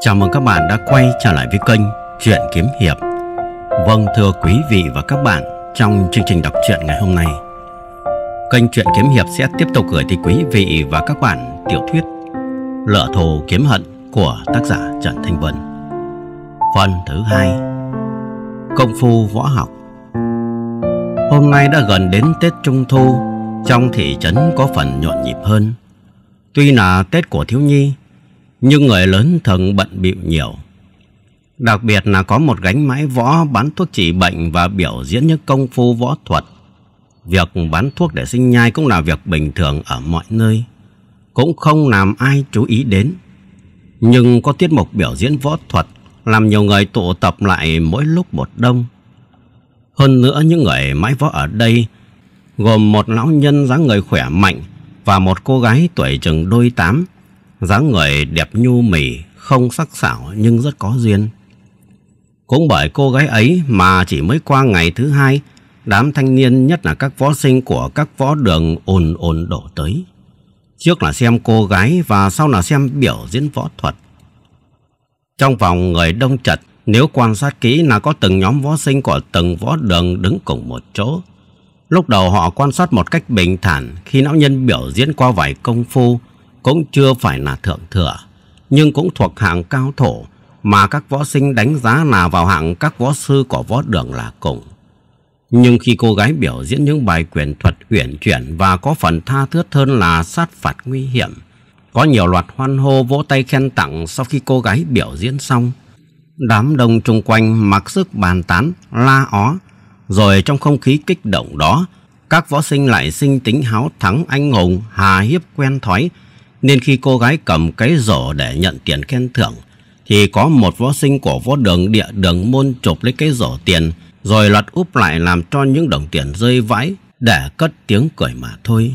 Chào mừng các bạn đã quay trở lại với kênh Chuyện Kiếm Hiệp Vâng thưa quý vị và các bạn Trong chương trình đọc truyện ngày hôm nay Kênh Chuyện Kiếm Hiệp sẽ tiếp tục gửi tới quý vị và các bạn tiểu thuyết Lợ thù kiếm hận của tác giả Trần Thanh Vân Phần thứ hai Công phu võ học Hôm nay đã gần đến Tết Trung Thu Trong thị trấn có phần nhộn nhịp hơn Tuy là Tết của thiếu nhi, nhưng người lớn thường bận bịu nhiều. Đặc biệt là có một gánh máy võ bán thuốc trị bệnh và biểu diễn những công phu võ thuật. Việc bán thuốc để sinh nhai cũng là việc bình thường ở mọi nơi, cũng không làm ai chú ý đến. Nhưng có tiết mục biểu diễn võ thuật làm nhiều người tụ tập lại mỗi lúc một đông. Hơn nữa những người mãi võ ở đây gồm một lão nhân dáng người khỏe mạnh và một cô gái tuổi chừng đôi tám, dáng người đẹp nhu mì, không sắc sảo nhưng rất có duyên. Cũng bởi cô gái ấy mà chỉ mới qua ngày thứ hai, đám thanh niên nhất là các võ sinh của các võ đường ồn ồn đổ tới. Trước là xem cô gái và sau là xem biểu diễn võ thuật. Trong vòng người đông chật, nếu quan sát kỹ là có từng nhóm võ sinh của từng võ đường đứng cùng một chỗ, Lúc đầu họ quan sát một cách bình thản khi lão nhân biểu diễn qua vài công phu cũng chưa phải là thượng thừa, nhưng cũng thuộc hạng cao thổ mà các võ sinh đánh giá là vào hạng các võ sư của võ đường là cùng. Nhưng khi cô gái biểu diễn những bài quyền thuật uyển chuyển và có phần tha thướt hơn là sát phạt nguy hiểm, có nhiều loạt hoan hô vỗ tay khen tặng sau khi cô gái biểu diễn xong. Đám đông chung quanh mặc sức bàn tán, la ó rồi trong không khí kích động đó, các võ sinh lại sinh tính háo thắng anh hùng, hà hiếp quen thói, nên khi cô gái cầm cái rổ để nhận tiền khen thưởng, thì có một võ sinh của võ đường địa đường môn chụp lấy cái rổ tiền, rồi lật úp lại làm cho những đồng tiền rơi vãi để cất tiếng cười mà thôi.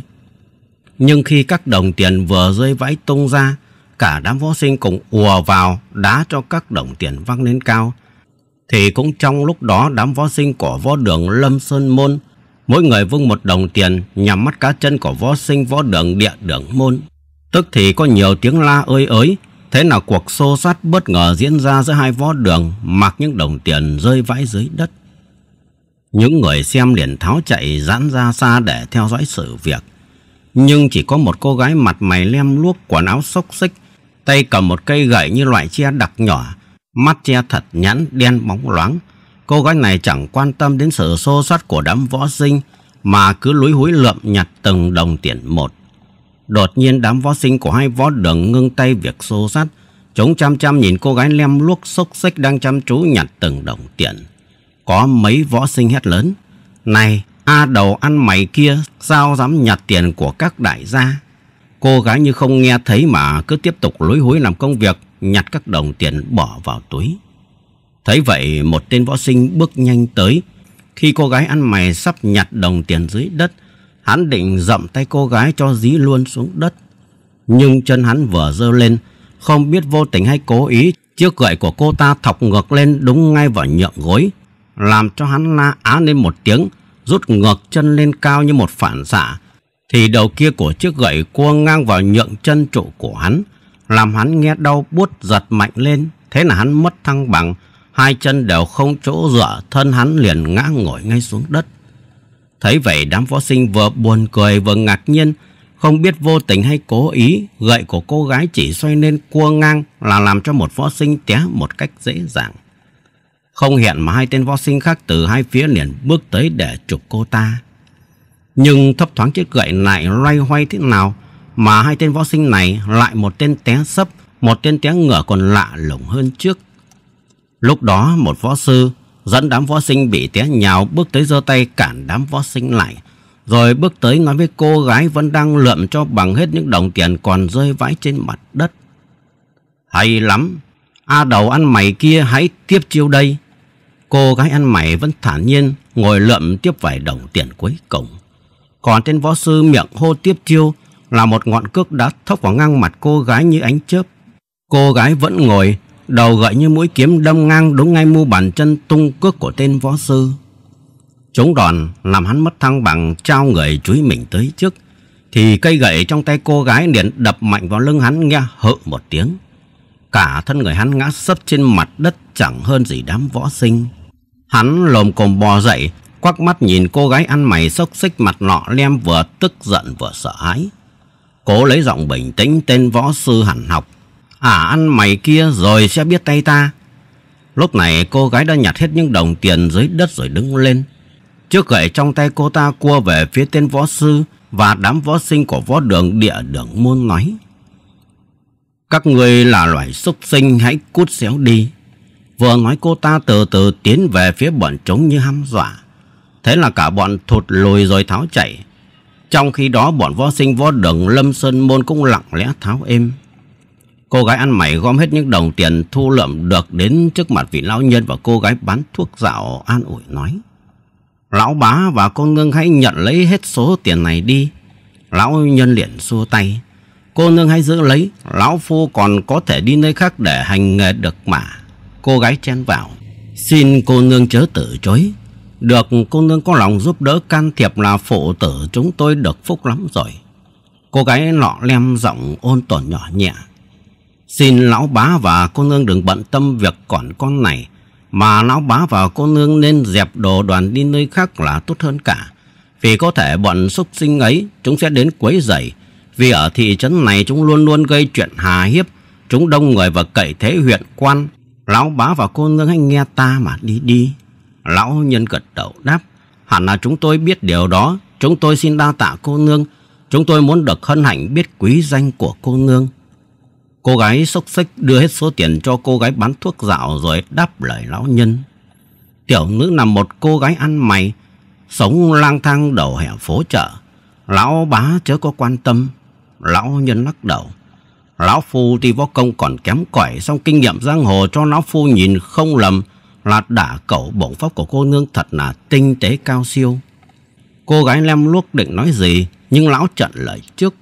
Nhưng khi các đồng tiền vừa rơi vãi tung ra, cả đám võ sinh cùng ùa vào đá cho các đồng tiền văng lên cao, thì cũng trong lúc đó đám võ sinh của võ đường Lâm Sơn Môn mỗi người vung một đồng tiền nhằm mắt cá chân của võ sinh võ đường địa đường môn. Tức thì có nhiều tiếng la ơi ới, thế nào cuộc xô sát bất ngờ diễn ra giữa hai võ đường mặc những đồng tiền rơi vãi dưới đất. Những người xem liền tháo chạy giãn ra xa để theo dõi sự việc. Nhưng chỉ có một cô gái mặt mày lem luốc quần áo xốc xích, tay cầm một cây gậy như loại che đặc nhỏ, mắt che thật nhẵn đen bóng loáng. Cô gái này chẳng quan tâm đến sự xô xát của đám võ sinh mà cứ lúi húi lượm nhặt từng đồng tiền một. Đột nhiên đám võ sinh của hai võ đường ngưng tay việc xô xát, chúng chăm chăm nhìn cô gái lem luốc xốc xích đang chăm chú nhặt từng đồng tiền. Có mấy võ sinh hét lớn, này A đầu ăn mày kia sao dám nhặt tiền của các đại gia Cô gái như không nghe thấy mà cứ tiếp tục lối hối làm công việc nhặt các đồng tiền bỏ vào túi. Thấy vậy, một tên võ sinh bước nhanh tới. Khi cô gái ăn mày sắp nhặt đồng tiền dưới đất, hắn định dậm tay cô gái cho dí luôn xuống đất. Nhưng chân hắn vừa dơ lên, không biết vô tình hay cố ý, chiếc gậy của cô ta thọc ngược lên đúng ngay vào nhượng gối, làm cho hắn la á lên một tiếng, rút ngược chân lên cao như một phản xạ. Thì đầu kia của chiếc gậy cua ngang vào nhượng chân trụ của hắn làm hắn nghe đau buốt giật mạnh lên, thế là hắn mất thăng bằng, hai chân đều không chỗ dựa, thân hắn liền ngã ngồi ngay xuống đất. Thấy vậy đám võ sinh vừa buồn cười vừa ngạc nhiên, không biết vô tình hay cố ý, gậy của cô gái chỉ xoay lên cua ngang là làm cho một võ sinh té một cách dễ dàng. Không hẹn mà hai tên võ sinh khác từ hai phía liền bước tới để chụp cô ta. Nhưng thấp thoáng chiếc gậy lại loay hoay thế nào mà hai tên võ sinh này lại một tên té sấp, một tên té ngửa còn lạ lùng hơn trước. Lúc đó một võ sư dẫn đám võ sinh bị té nhào bước tới giơ tay cản đám võ sinh lại, rồi bước tới nói với cô gái vẫn đang lượm cho bằng hết những đồng tiền còn rơi vãi trên mặt đất. Hay lắm, A đầu ăn mày kia hãy tiếp chiêu đây. Cô gái ăn mày vẫn thản nhiên ngồi lượm tiếp vài đồng tiền cuối cùng. Còn tên võ sư miệng hô tiếp chiêu là một ngọn cước đá thốc vào ngang mặt cô gái như ánh chớp. Cô gái vẫn ngồi, đầu gậy như mũi kiếm đâm ngang đúng ngay mu bàn chân tung cước của tên võ sư. Chống đòn làm hắn mất thăng bằng trao người chúi mình tới trước. Thì cây gậy trong tay cô gái liền đập mạnh vào lưng hắn nghe hự một tiếng. Cả thân người hắn ngã sấp trên mặt đất chẳng hơn gì đám võ sinh. Hắn lồm cồm bò dậy, quắc mắt nhìn cô gái ăn mày xốc xích mặt nọ lem vừa tức giận vừa sợ hãi. Cố lấy giọng bình tĩnh tên võ sư hẳn học. À ăn mày kia rồi sẽ biết tay ta. Lúc này cô gái đã nhặt hết những đồng tiền dưới đất rồi đứng lên. trước gậy trong tay cô ta cua về phía tên võ sư và đám võ sinh của võ đường địa đường môn nói. Các người là loài súc sinh hãy cút xéo đi. Vừa nói cô ta từ từ tiến về phía bọn chúng như hăm dọa. Thế là cả bọn thụt lùi rồi tháo chạy trong khi đó bọn võ sinh võ đường Lâm Sơn Môn cũng lặng lẽ tháo êm. Cô gái ăn mày gom hết những đồng tiền thu lượm được đến trước mặt vị lão nhân và cô gái bán thuốc dạo an ủi nói. Lão bá và cô nương hãy nhận lấy hết số tiền này đi. Lão nhân liền xua tay. Cô nương hãy giữ lấy, lão phu còn có thể đi nơi khác để hành nghề được mà. Cô gái chen vào. Xin cô nương chớ từ chối, được cô nương có lòng giúp đỡ can thiệp là phụ tử chúng tôi được phúc lắm rồi. Cô gái lọ lem giọng ôn tồn nhỏ nhẹ. Xin lão bá và cô nương đừng bận tâm việc còn con này. Mà lão bá và cô nương nên dẹp đồ đoàn đi nơi khác là tốt hơn cả. Vì có thể bọn súc sinh ấy chúng sẽ đến quấy rầy. Vì ở thị trấn này chúng luôn luôn gây chuyện hà hiếp. Chúng đông người và cậy thế huyện quan. Lão bá và cô nương hãy nghe ta mà đi đi. Lão nhân gật đầu đáp. Hẳn là chúng tôi biết điều đó. Chúng tôi xin đa tạ cô nương. Chúng tôi muốn được hân hạnh biết quý danh của cô nương. Cô gái xốc xích đưa hết số tiền cho cô gái bán thuốc dạo rồi đáp lời lão nhân. Tiểu nữ là một cô gái ăn mày, sống lang thang đầu hẻo phố chợ. Lão bá chớ có quan tâm. Lão nhân lắc đầu. Lão Phu tuy võ công còn kém cỏi song kinh nghiệm giang hồ cho Lão Phu nhìn không lầm là đả cẩu bổng pháp của cô nương thật là tinh tế cao siêu. Cô gái lem luốc định nói gì, nhưng lão trận lời trước.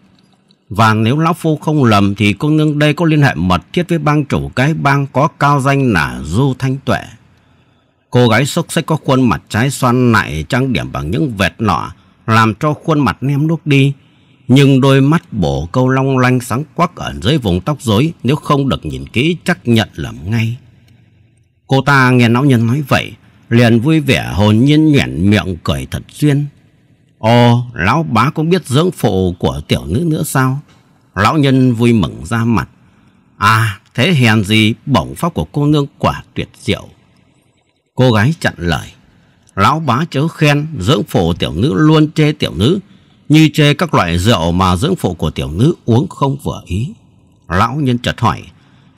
Và nếu lão phu không lầm thì cô nương đây có liên hệ mật thiết với bang chủ cái bang có cao danh là Du Thanh Tuệ. Cô gái xốc xách có khuôn mặt trái xoan nại trang điểm bằng những vệt nọ làm cho khuôn mặt nem luốc đi. Nhưng đôi mắt bổ câu long lanh sáng quắc ở dưới vùng tóc rối nếu không được nhìn kỹ chắc nhận lầm ngay. Cô ta nghe lão nhân nói vậy Liền vui vẻ hồn nhiên nhoẻn miệng cười thật duyên Ồ lão bá cũng biết dưỡng phụ của tiểu nữ nữa sao Lão nhân vui mừng ra mặt À thế hèn gì bổng pháp của cô nương quả tuyệt diệu Cô gái chặn lời Lão bá chớ khen dưỡng phụ tiểu nữ luôn chê tiểu nữ Như chê các loại rượu mà dưỡng phụ của tiểu nữ uống không vừa ý Lão nhân chợt hỏi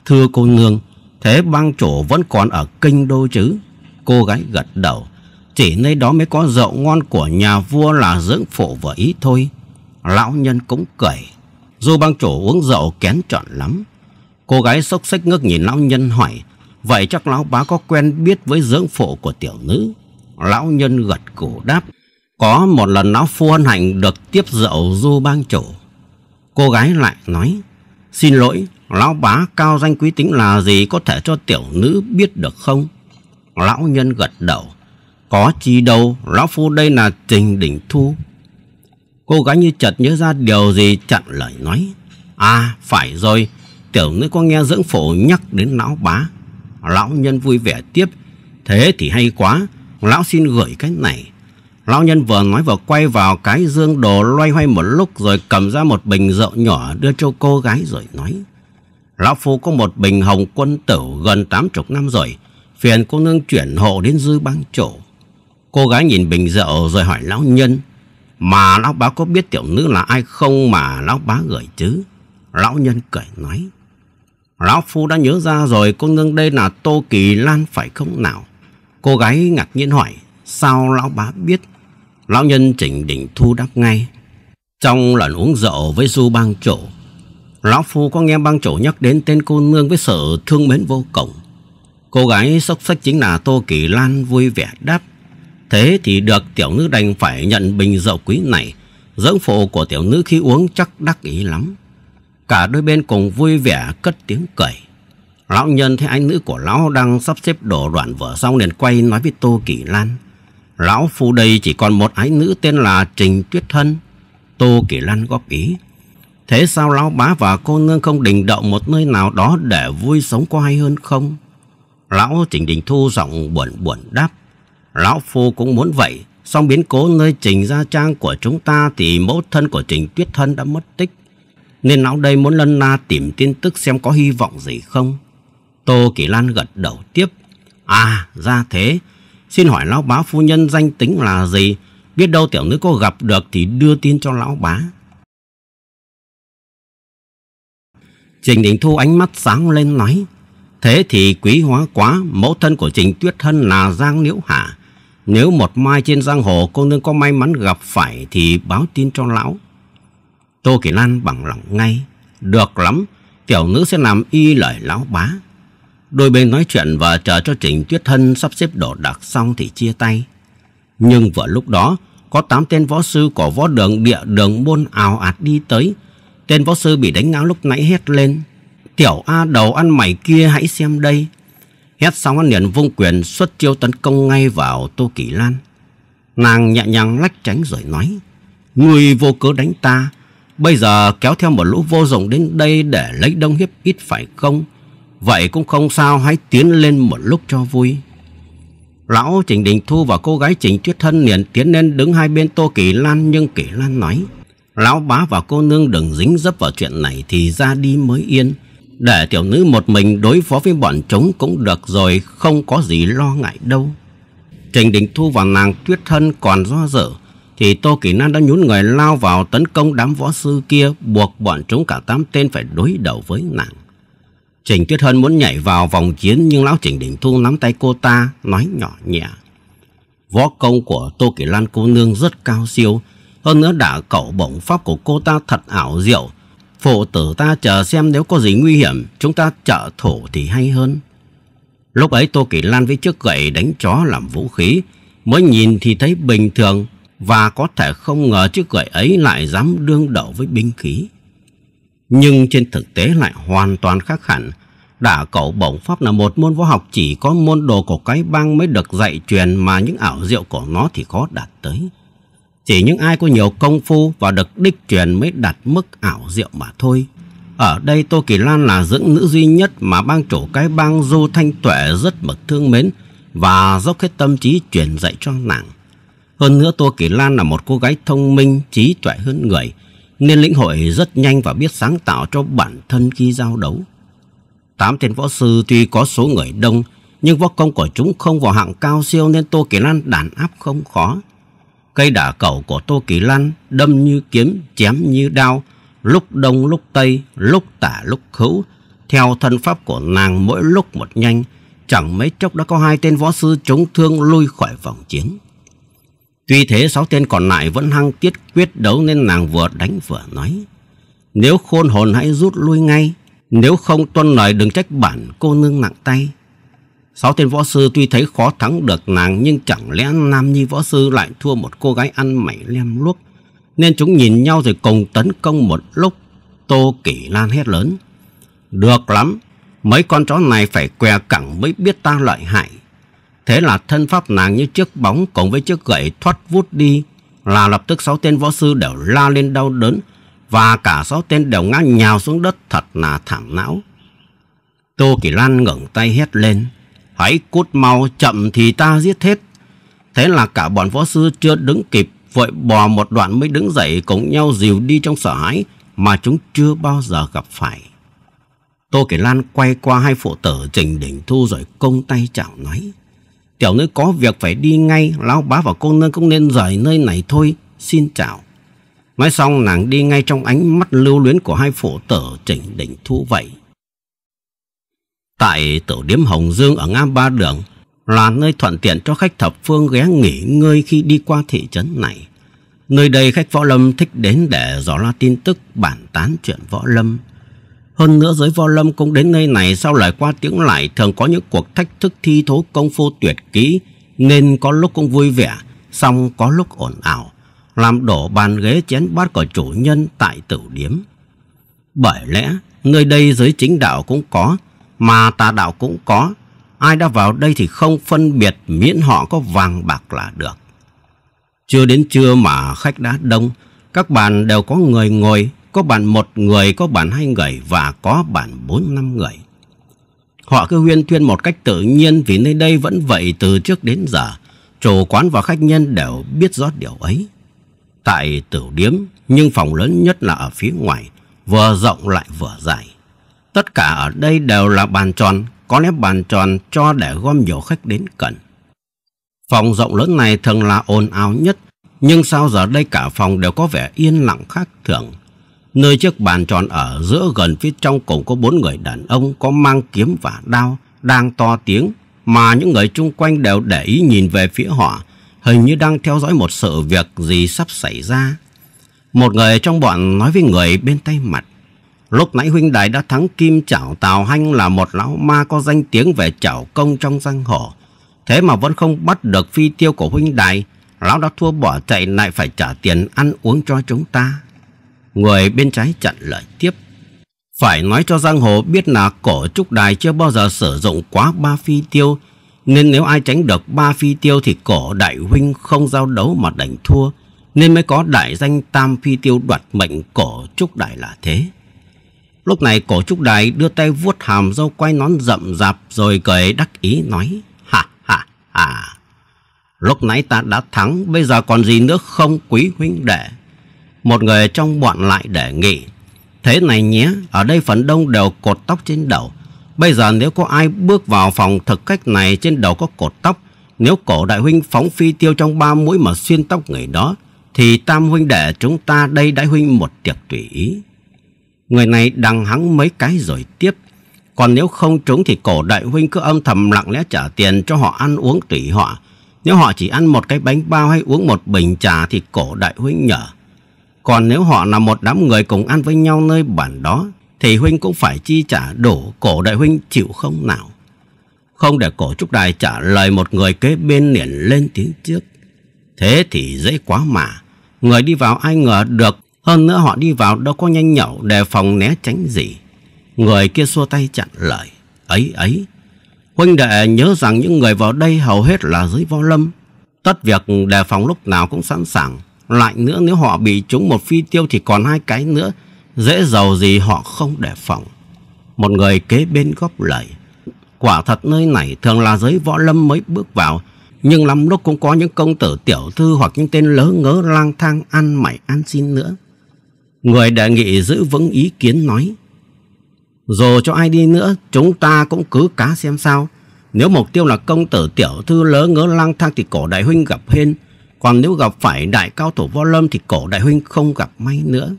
Thưa cô nương Thế băng chủ vẫn còn ở kinh đô chứ Cô gái gật đầu Chỉ nơi đó mới có rượu ngon của nhà vua là dưỡng phụ và ý thôi Lão nhân cũng cười Dù băng chủ uống rượu kén chọn lắm Cô gái sốc xích ngước nhìn lão nhân hỏi Vậy chắc lão bá có quen biết với dưỡng phụ của tiểu nữ Lão nhân gật cổ đáp Có một lần lão phu hân hạnh được tiếp rượu du bang chủ Cô gái lại nói Xin lỗi Lão bá cao danh quý tính là gì có thể cho tiểu nữ biết được không? Lão nhân gật đầu. Có chi đâu, lão phu đây là trình đỉnh thu. Cô gái như chợt nhớ ra điều gì chặn lời nói. À, phải rồi, tiểu nữ có nghe dưỡng phổ nhắc đến lão bá. Lão nhân vui vẻ tiếp. Thế thì hay quá, lão xin gửi cái này. Lão nhân vừa nói vừa quay vào cái dương đồ loay hoay một lúc rồi cầm ra một bình rượu nhỏ đưa cho cô gái rồi nói. Lão Phu có một bình hồng quân tử gần 80 năm rồi. Phiền cô nương chuyển hộ đến dư bang chỗ. Cô gái nhìn bình rượu rồi hỏi lão nhân. Mà lão bá có biết tiểu nữ là ai không mà lão bá gửi chứ? Lão nhân cười nói. Lão Phu đã nhớ ra rồi cô nương đây là Tô Kỳ Lan phải không nào? Cô gái ngạc nhiên hỏi. Sao lão bá biết? Lão nhân chỉnh đỉnh thu đáp ngay. Trong lần uống rượu với Du Bang chỗ. Lão Phu có nghe bang chủ nhắc đến tên cô nương với sự thương mến vô cùng. Cô gái sốc sách chính là Tô Kỳ Lan vui vẻ đáp. Thế thì được tiểu nữ đành phải nhận bình rượu quý này. Dưỡng phụ của tiểu nữ khi uống chắc đắc ý lắm. Cả đôi bên cùng vui vẻ cất tiếng cười. Lão nhân thấy anh nữ của lão đang sắp xếp đồ đoạn vở xong liền quay nói với Tô Kỳ Lan. Lão phu đây chỉ còn một ái nữ tên là Trình Tuyết thân Tô Kỳ Lan góp ý. Thế sao lão bá và cô nương không đình đậu một nơi nào đó để vui sống có hay hơn không? Lão Trình Đình Thu giọng buồn buồn đáp. Lão Phu cũng muốn vậy, song biến cố nơi Trình Gia Trang của chúng ta thì mẫu thân của Trình Tuyết Thân đã mất tích. Nên lão đây muốn lân la tìm tin tức xem có hy vọng gì không. Tô Kỳ Lan gật đầu tiếp. À, ra thế. Xin hỏi lão bá phu nhân danh tính là gì? Biết đâu tiểu nữ có gặp được thì đưa tin cho lão bá. Trình Đình Thu ánh mắt sáng lên nói Thế thì quý hóa quá Mẫu thân của Trình Tuyết Hân là Giang Liễu Hạ Nếu một mai trên giang hồ Cô nương có may mắn gặp phải Thì báo tin cho lão Tô Kỳ Lan bằng lòng ngay Được lắm Tiểu nữ sẽ làm y lời lão bá Đôi bên nói chuyện và chờ cho Trình Tuyết Hân Sắp xếp đồ đạc xong thì chia tay Nhưng vừa lúc đó Có tám tên võ sư của võ đường địa đường môn ào ạt đi tới Tên võ sư bị đánh ngáo lúc nãy hét lên. Tiểu A đầu ăn mày kia hãy xem đây. Hét xong hắn liền vung quyền xuất chiêu tấn công ngay vào Tô Kỳ Lan. Nàng nhẹ nhàng lách tránh rồi nói. Người vô cớ đánh ta. Bây giờ kéo theo một lũ vô dụng đến đây để lấy đông hiếp ít phải không? Vậy cũng không sao hãy tiến lên một lúc cho vui. Lão Trình Đình Thu và cô gái Trình Tuyết Thân liền tiến lên đứng hai bên Tô Kỳ Lan nhưng Kỳ Lan nói. Lão bá và cô nương đừng dính dấp vào chuyện này Thì ra đi mới yên Để tiểu nữ một mình đối phó với bọn chúng cũng được rồi Không có gì lo ngại đâu Trình Đình Thu và nàng Tuyết Thân còn do dự Thì Tô Kỳ Nan đã nhún người lao vào tấn công đám võ sư kia Buộc bọn chúng cả tám tên phải đối đầu với nàng Trình Tuyết Hân muốn nhảy vào vòng chiến nhưng lão Trình Đình Thu nắm tay cô ta, nói nhỏ nhẹ. Võ công của Tô Kỳ Lan cô nương rất cao siêu, hơn nữa đả cậu bổng pháp của cô ta thật ảo diệu. Phụ tử ta chờ xem nếu có gì nguy hiểm, chúng ta trợ thủ thì hay hơn. Lúc ấy Tô Kỳ Lan với chiếc gậy đánh chó làm vũ khí, mới nhìn thì thấy bình thường và có thể không ngờ chiếc gậy ấy lại dám đương đầu với binh khí. Nhưng trên thực tế lại hoàn toàn khác hẳn. Đả cậu bổng pháp là một môn võ học chỉ có môn đồ của cái bang mới được dạy truyền mà những ảo diệu của nó thì khó đạt tới. Chỉ những ai có nhiều công phu và được đích truyền mới đạt mức ảo diệu mà thôi. Ở đây Tô Kỳ Lan là dưỡng nữ duy nhất mà bang chủ cái bang Du Thanh Tuệ rất mực thương mến và dốc hết tâm trí truyền dạy cho nàng. Hơn nữa Tô Kỳ Lan là một cô gái thông minh, trí tuệ hơn người, nên lĩnh hội rất nhanh và biết sáng tạo cho bản thân khi giao đấu. Tám tên võ sư tuy có số người đông, nhưng võ công của chúng không vào hạng cao siêu nên Tô Kỳ Lan đàn áp không khó. Cây đả cầu của Tô Kỳ Lan đâm như kiếm, chém như đao, lúc đông lúc tây, lúc tả lúc hữu. Theo thân pháp của nàng mỗi lúc một nhanh, chẳng mấy chốc đã có hai tên võ sư chống thương lui khỏi vòng chiến. Tuy thế sáu tên còn lại vẫn hăng tiết quyết đấu nên nàng vừa đánh vừa nói. Nếu khôn hồn hãy rút lui ngay, nếu không tuân lời đừng trách bản cô nương nặng tay. Sáu tên võ sư tuy thấy khó thắng được nàng nhưng chẳng lẽ nam nhi võ sư lại thua một cô gái ăn mày lem luốc. Nên chúng nhìn nhau rồi cùng tấn công một lúc. Tô Kỳ Lan hét lớn. Được lắm, mấy con chó này phải què cẳng mới biết ta lợi hại. Thế là thân pháp nàng như chiếc bóng cùng với chiếc gậy thoát vút đi là lập tức sáu tên võ sư đều la lên đau đớn và cả sáu tên đều ngã nhào xuống đất thật là thảm não. Tô Kỳ Lan ngẩng tay hét lên. Hãy cút mau chậm thì ta giết hết. Thế là cả bọn võ sư chưa đứng kịp, vội bò một đoạn mới đứng dậy cùng nhau dìu đi trong sợ hãi mà chúng chưa bao giờ gặp phải. Tô Kỳ Lan quay qua hai phụ tử Trình Đỉnh Thu rồi công tay chào nói. Tiểu nữ có việc phải đi ngay, lão bá và cô nương cũng nên rời nơi này thôi, xin chào. Nói xong nàng đi ngay trong ánh mắt lưu luyến của hai phụ tử Trình Đỉnh Thu vậy. Tại tổ điếm Hồng Dương ở Ngam Ba Đường là nơi thuận tiện cho khách thập phương ghé nghỉ ngơi khi đi qua thị trấn này. Nơi đây khách võ lâm thích đến để dò la tin tức bản tán chuyện võ lâm. Hơn nữa giới võ lâm cũng đến nơi này sau lời qua tiếng lại thường có những cuộc thách thức thi thố công phu tuyệt kỹ nên có lúc cũng vui vẻ, song có lúc ồn ào, làm đổ bàn ghế chén bát của chủ nhân tại tử điếm. Bởi lẽ nơi đây giới chính đạo cũng có mà tà đạo cũng có. Ai đã vào đây thì không phân biệt miễn họ có vàng bạc là được. Chưa đến trưa mà khách đã đông, các bàn đều có người ngồi, có bàn một người, có bàn hai người và có bàn bốn năm người. Họ cứ huyên thuyên một cách tự nhiên vì nơi đây vẫn vậy từ trước đến giờ. Chủ quán và khách nhân đều biết rõ điều ấy. Tại tử điếm, nhưng phòng lớn nhất là ở phía ngoài, vừa rộng lại vừa dài. Tất cả ở đây đều là bàn tròn, có lẽ bàn tròn cho để gom nhiều khách đến cận Phòng rộng lớn này thường là ồn ào nhất, nhưng sao giờ đây cả phòng đều có vẻ yên lặng khác thường. Nơi chiếc bàn tròn ở giữa gần phía trong cùng có bốn người đàn ông có mang kiếm và đao, đang to tiếng, mà những người chung quanh đều để ý nhìn về phía họ, hình như đang theo dõi một sự việc gì sắp xảy ra. Một người trong bọn nói với người bên tay mặt. Lúc nãy huynh đài đã thắng kim chảo Tào Hanh là một lão ma có danh tiếng về chảo công trong giang hồ. Thế mà vẫn không bắt được phi tiêu của huynh đài. Lão đã thua bỏ chạy lại phải trả tiền ăn uống cho chúng ta. Người bên trái chặn lời tiếp. Phải nói cho giang hồ biết là cổ trúc đài chưa bao giờ sử dụng quá ba phi tiêu. Nên nếu ai tránh được ba phi tiêu thì cổ đại huynh không giao đấu mà đánh thua. Nên mới có đại danh tam phi tiêu đoạt mệnh cổ trúc đài là thế. Lúc này cổ trúc đài đưa tay vuốt hàm dâu quay nón rậm rạp rồi cười đắc ý nói. Ha ha ha. Lúc nãy ta đã thắng, bây giờ còn gì nữa không quý huynh đệ? Một người trong bọn lại đề nghị. Thế này nhé, ở đây phần đông đều cột tóc trên đầu. Bây giờ nếu có ai bước vào phòng thực cách này trên đầu có cột tóc, nếu cổ đại huynh phóng phi tiêu trong ba mũi mà xuyên tóc người đó, thì tam huynh đệ chúng ta đây đại huynh một tiệc tùy ý. Người này đằng hắng mấy cái rồi tiếp Còn nếu không trúng thì cổ đại huynh cứ âm thầm lặng lẽ trả tiền cho họ ăn uống tùy họ Nếu họ chỉ ăn một cái bánh bao hay uống một bình trà thì cổ đại huynh nhở Còn nếu họ là một đám người cùng ăn với nhau nơi bản đó Thì huynh cũng phải chi trả đủ cổ đại huynh chịu không nào Không để cổ trúc đài trả lời một người kế bên liền lên tiếng trước Thế thì dễ quá mà Người đi vào ai ngờ được hơn nữa họ đi vào đâu có nhanh nhậu đề phòng né tránh gì. Người kia xua tay chặn lời. Ấy ấy. Huynh đệ nhớ rằng những người vào đây hầu hết là dưới võ lâm. Tất việc đề phòng lúc nào cũng sẵn sàng. Lại nữa nếu họ bị trúng một phi tiêu thì còn hai cái nữa. Dễ giàu gì họ không đề phòng. Một người kế bên góp lời. Quả thật nơi này thường là giới võ lâm mới bước vào. Nhưng lắm lúc cũng có những công tử tiểu thư hoặc những tên lớ ngớ lang thang ăn mày ăn xin nữa. Người đề nghị giữ vững ý kiến nói Dù cho ai đi nữa Chúng ta cũng cứ cá xem sao Nếu mục tiêu là công tử tiểu thư lỡ ngỡ lang thang Thì cổ đại huynh gặp hên Còn nếu gặp phải đại cao thủ võ lâm Thì cổ đại huynh không gặp may nữa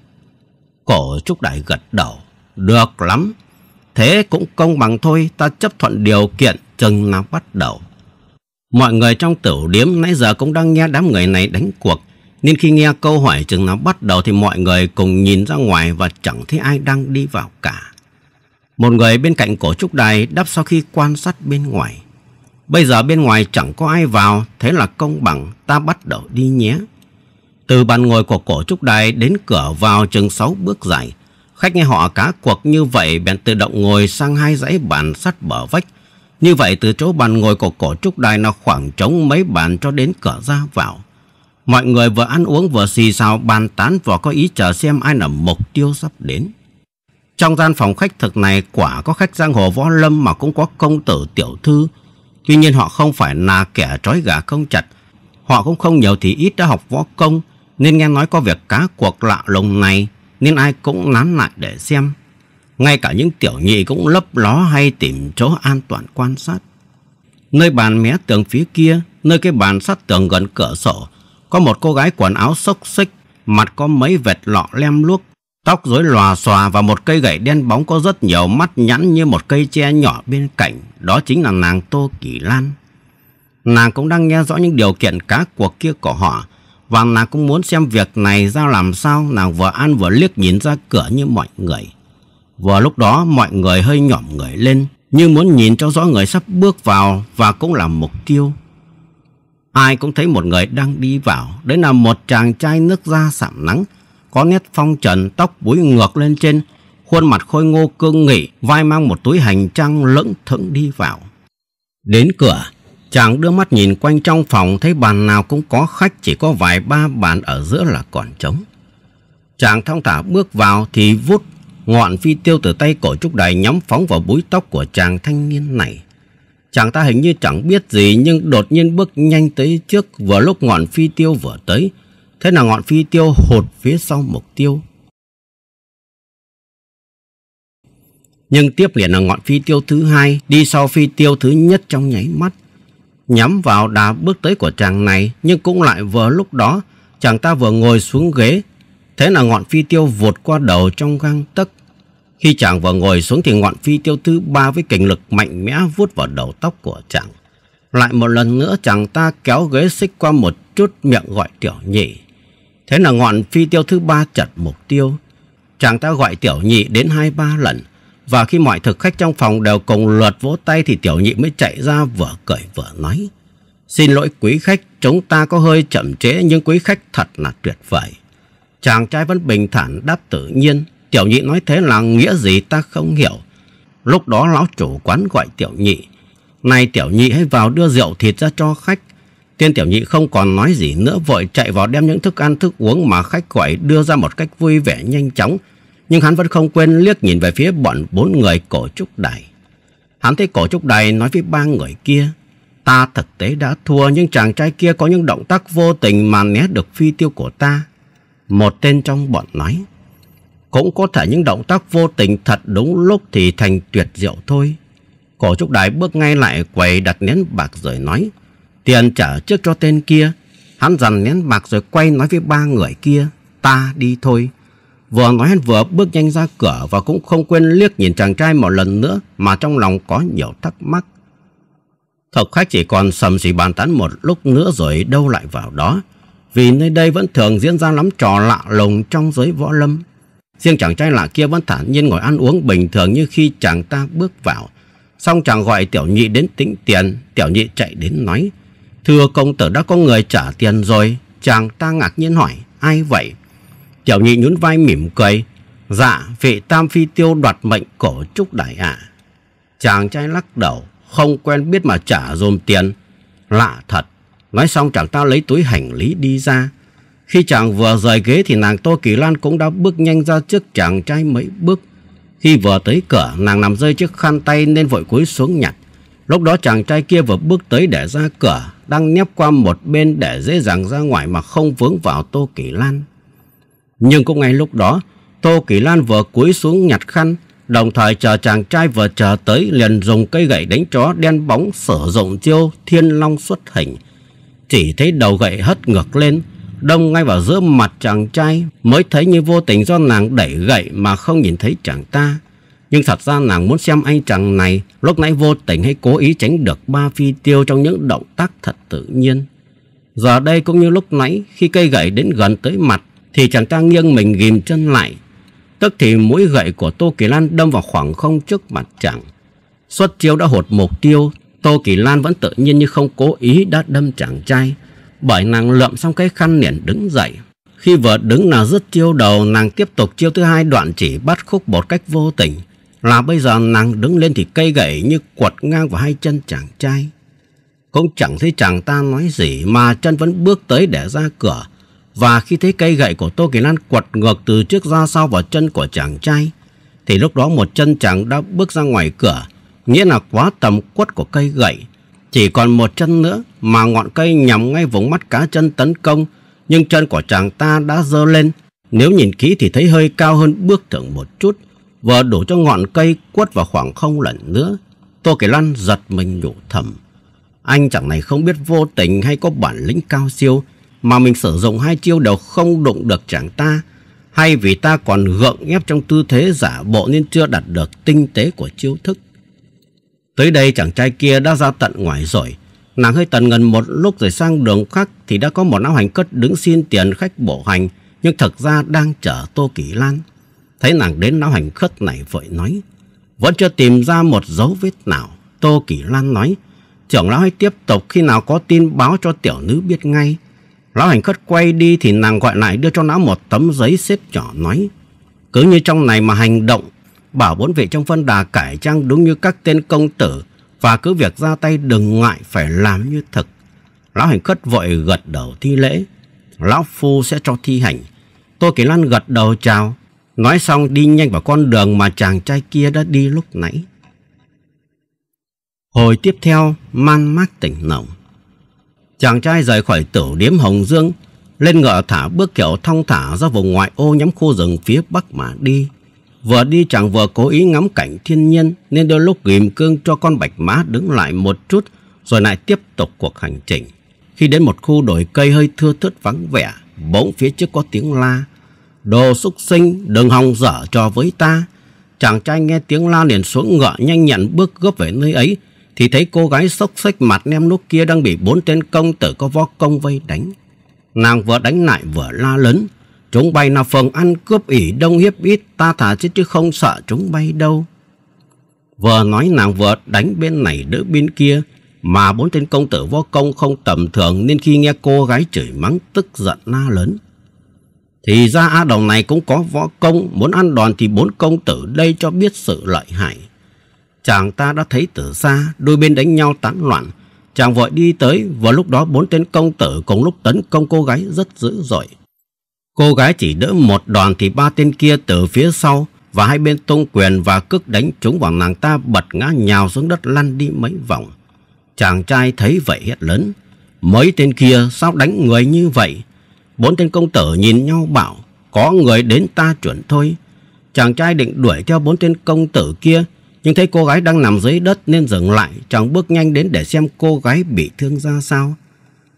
Cổ trúc đại gật đầu Được lắm Thế cũng công bằng thôi Ta chấp thuận điều kiện chừng nào bắt đầu Mọi người trong tiểu điếm nãy giờ cũng đang nghe đám người này đánh cuộc nên khi nghe câu hỏi chừng nào bắt đầu thì mọi người cùng nhìn ra ngoài và chẳng thấy ai đang đi vào cả. Một người bên cạnh cổ trúc đài đáp sau khi quan sát bên ngoài. Bây giờ bên ngoài chẳng có ai vào, thế là công bằng, ta bắt đầu đi nhé. Từ bàn ngồi của cổ trúc đài đến cửa vào chừng 6 bước dài. Khách nghe họ cá cuộc như vậy bèn tự động ngồi sang hai dãy bàn sắt bờ vách. Như vậy từ chỗ bàn ngồi của cổ trúc đài nó khoảng trống mấy bàn cho đến cửa ra vào. Mọi người vừa ăn uống vừa xì xào bàn tán và có ý chờ xem ai là mục tiêu sắp đến. Trong gian phòng khách thực này quả có khách giang hồ võ lâm mà cũng có công tử tiểu thư. Tuy nhiên họ không phải là kẻ trói gà không chặt. Họ cũng không nhiều thì ít đã học võ công nên nghe nói có việc cá cuộc lạ lùng này nên ai cũng nán lại để xem. Ngay cả những tiểu nhị cũng lấp ló hay tìm chỗ an toàn quan sát. Nơi bàn mé tường phía kia, nơi cái bàn sát tường gần cửa sổ có một cô gái quần áo xốc xích, mặt có mấy vệt lọ lem luốc, tóc rối lòa xòa và một cây gậy đen bóng có rất nhiều mắt nhẵn như một cây tre nhỏ bên cạnh, đó chính là nàng Tô Kỳ Lan. Nàng cũng đang nghe rõ những điều kiện cá cuộc kia của họ và nàng cũng muốn xem việc này ra làm sao, nàng vừa ăn vừa liếc nhìn ra cửa như mọi người. Vừa lúc đó mọi người hơi nhỏm người lên như muốn nhìn cho rõ người sắp bước vào và cũng là mục tiêu. Ai cũng thấy một người đang đi vào. Đấy là một chàng trai nước da sạm nắng. Có nét phong trần, tóc búi ngược lên trên. Khuôn mặt khôi ngô cương nghị, vai mang một túi hành trang lững thững đi vào. Đến cửa, chàng đưa mắt nhìn quanh trong phòng thấy bàn nào cũng có khách chỉ có vài ba bàn ở giữa là còn trống. Chàng thong thả bước vào thì vút ngọn phi tiêu từ tay cổ trúc đài nhắm phóng vào búi tóc của chàng thanh niên này. Chàng ta hình như chẳng biết gì nhưng đột nhiên bước nhanh tới trước vừa lúc ngọn phi tiêu vừa tới. Thế là ngọn phi tiêu hột phía sau mục tiêu. Nhưng tiếp liền là ngọn phi tiêu thứ hai đi sau phi tiêu thứ nhất trong nháy mắt. Nhắm vào đá bước tới của chàng này nhưng cũng lại vừa lúc đó chàng ta vừa ngồi xuống ghế. Thế là ngọn phi tiêu vụt qua đầu trong gang tấc khi chàng vừa ngồi xuống thì ngọn phi tiêu thứ ba với kình lực mạnh mẽ vuốt vào đầu tóc của chàng. Lại một lần nữa chàng ta kéo ghế xích qua một chút miệng gọi tiểu nhị. Thế là ngọn phi tiêu thứ ba chặt mục tiêu. Chàng ta gọi tiểu nhị đến hai ba lần. Và khi mọi thực khách trong phòng đều cùng lượt vỗ tay thì tiểu nhị mới chạy ra vừa cười vừa nói. Xin lỗi quý khách, chúng ta có hơi chậm trễ nhưng quý khách thật là tuyệt vời. Chàng trai vẫn bình thản đáp tự nhiên Tiểu nhị nói thế là nghĩa gì ta không hiểu. Lúc đó lão chủ quán gọi tiểu nhị. Này tiểu nhị hãy vào đưa rượu thịt ra cho khách. Tiên tiểu nhị không còn nói gì nữa vội chạy vào đem những thức ăn thức uống mà khách gọi đưa ra một cách vui vẻ nhanh chóng. Nhưng hắn vẫn không quên liếc nhìn về phía bọn bốn người cổ trúc đài. Hắn thấy cổ trúc đài nói với ba người kia. Ta thực tế đã thua nhưng chàng trai kia có những động tác vô tình mà né được phi tiêu của ta. Một tên trong bọn nói cũng có thể những động tác vô tình thật đúng lúc thì thành tuyệt diệu thôi. Cổ trúc đài bước ngay lại quầy đặt nén bạc rồi nói. Tiền trả trước cho tên kia. Hắn dằn nén bạc rồi quay nói với ba người kia. Ta đi thôi. Vừa nói hắn vừa bước nhanh ra cửa và cũng không quên liếc nhìn chàng trai một lần nữa mà trong lòng có nhiều thắc mắc. Thực khách chỉ còn sầm xì bàn tán một lúc nữa rồi đâu lại vào đó. Vì nơi đây vẫn thường diễn ra lắm trò lạ lùng trong giới võ lâm. Riêng chàng trai lạ kia vẫn thản nhiên ngồi ăn uống bình thường như khi chàng ta bước vào. Xong chàng gọi tiểu nhị đến tính tiền, tiểu nhị chạy đến nói. Thưa công tử đã có người trả tiền rồi, chàng ta ngạc nhiên hỏi, ai vậy? Tiểu nhị nhún vai mỉm cười, dạ vị tam phi tiêu đoạt mệnh cổ trúc đại ạ. Chàng trai lắc đầu, không quen biết mà trả dồn tiền. Lạ thật, nói xong chàng ta lấy túi hành lý đi ra. Khi chàng vừa rời ghế thì nàng Tô Kỳ Lan cũng đã bước nhanh ra trước chàng trai mấy bước. Khi vừa tới cửa, nàng nằm rơi chiếc khăn tay nên vội cúi xuống nhặt. Lúc đó chàng trai kia vừa bước tới để ra cửa, đang nép qua một bên để dễ dàng ra ngoài mà không vướng vào Tô Kỳ Lan. Nhưng cũng ngay lúc đó, Tô Kỳ Lan vừa cúi xuống nhặt khăn, đồng thời chờ chàng trai vừa chờ tới liền dùng cây gậy đánh chó đen bóng sử dụng chiêu thiên long xuất hình. Chỉ thấy đầu gậy hất ngược lên, đông ngay vào giữa mặt chàng trai mới thấy như vô tình do nàng đẩy gậy mà không nhìn thấy chàng ta. Nhưng thật ra nàng muốn xem anh chàng này lúc nãy vô tình hay cố ý tránh được ba phi tiêu trong những động tác thật tự nhiên. Giờ đây cũng như lúc nãy khi cây gậy đến gần tới mặt thì chàng ta nghiêng mình ghim chân lại. Tức thì mũi gậy của Tô Kỳ Lan đâm vào khoảng không trước mặt chàng. Xuất chiêu đã hột mục tiêu, Tô Kỳ Lan vẫn tự nhiên như không cố ý đã đâm chàng trai. Bởi nàng lượm xong cái khăn liền đứng dậy Khi vừa đứng là rất chiêu đầu Nàng tiếp tục chiêu thứ hai đoạn chỉ bắt khúc một cách vô tình Là bây giờ nàng đứng lên thì cây gậy như quật ngang vào hai chân chàng trai Cũng chẳng thấy chàng ta nói gì Mà chân vẫn bước tới để ra cửa Và khi thấy cây gậy của Tô Kỳ Lan quật ngược từ trước ra sau vào chân của chàng trai Thì lúc đó một chân chàng đã bước ra ngoài cửa Nghĩa là quá tầm quất của cây gậy chỉ còn một chân nữa mà ngọn cây nhắm ngay vùng mắt cá chân tấn công, nhưng chân của chàng ta đã dơ lên. Nếu nhìn kỹ thì thấy hơi cao hơn bước thường một chút, vừa đủ cho ngọn cây quất vào khoảng không lần nữa. Tô Kỳ Loan giật mình nhủ thầm. Anh chàng này không biết vô tình hay có bản lĩnh cao siêu, mà mình sử dụng hai chiêu đều không đụng được chàng ta hay vì ta còn gượng ép trong tư thế giả bộ nên chưa đạt được tinh tế của chiêu thức. Tới đây chàng trai kia đã ra tận ngoài rồi. Nàng hơi tần ngần một lúc rồi sang đường khác thì đã có một lão hành cất đứng xin tiền khách bộ hành nhưng thật ra đang chở Tô Kỳ Lan. Thấy nàng đến lão hành khất này vội nói vẫn chưa tìm ra một dấu vết nào. Tô Kỳ Lan nói trưởng lão hãy tiếp tục khi nào có tin báo cho tiểu nữ biết ngay. Lão hành khất quay đi thì nàng gọi lại đưa cho lão một tấm giấy xếp nhỏ nói cứ như trong này mà hành động bảo bốn vị trong phân đà cải trang đúng như các tên công tử và cứ việc ra tay đừng ngại phải làm như thật Lão hành khất vội gật đầu thi lễ. Lão phu sẽ cho thi hành. Tô Kỳ Lan gật đầu chào. Nói xong đi nhanh vào con đường mà chàng trai kia đã đi lúc nãy. Hồi tiếp theo, man mác tỉnh nồng. Chàng trai rời khỏi tử điếm Hồng Dương, lên ngựa thả bước kiểu thong thả ra vùng ngoại ô nhắm khu rừng phía bắc mà đi vừa đi chàng vừa cố ý ngắm cảnh thiên nhiên nên đôi lúc ghim cương cho con bạch mã đứng lại một chút rồi lại tiếp tục cuộc hành trình. Khi đến một khu đồi cây hơi thưa thớt vắng vẻ, bỗng phía trước có tiếng la. Đồ xúc sinh, đừng hòng dở trò với ta. Chàng trai nghe tiếng la liền xuống ngựa nhanh nhận bước gấp về nơi ấy, thì thấy cô gái xốc xếch mặt nem nút kia đang bị bốn tên công tử có võ công vây đánh. Nàng vừa đánh lại vừa la lớn, Chúng bay là phần ăn cướp ỉ đông hiếp ít, ta thả chết chứ không sợ chúng bay đâu. Vừa nói nàng vừa đánh bên này đỡ bên kia, mà bốn tên công tử võ công không tầm thường nên khi nghe cô gái chửi mắng tức giận na lớn. Thì ra á Đồng này cũng có võ công, muốn ăn đòn thì bốn công tử đây cho biết sự lợi hại. Chàng ta đã thấy từ xa, đôi bên đánh nhau tán loạn. Chàng vội đi tới, và lúc đó bốn tên công tử cùng lúc tấn công cô gái rất dữ dội. Cô gái chỉ đỡ một đoàn thì ba tên kia từ phía sau và hai bên tung quyền và cước đánh chúng vào nàng ta bật ngã nhào xuống đất lăn đi mấy vòng. Chàng trai thấy vậy hét lớn. Mấy tên kia sao đánh người như vậy? Bốn tên công tử nhìn nhau bảo có người đến ta chuẩn thôi. Chàng trai định đuổi theo bốn tên công tử kia nhưng thấy cô gái đang nằm dưới đất nên dừng lại chàng bước nhanh đến để xem cô gái bị thương ra sao.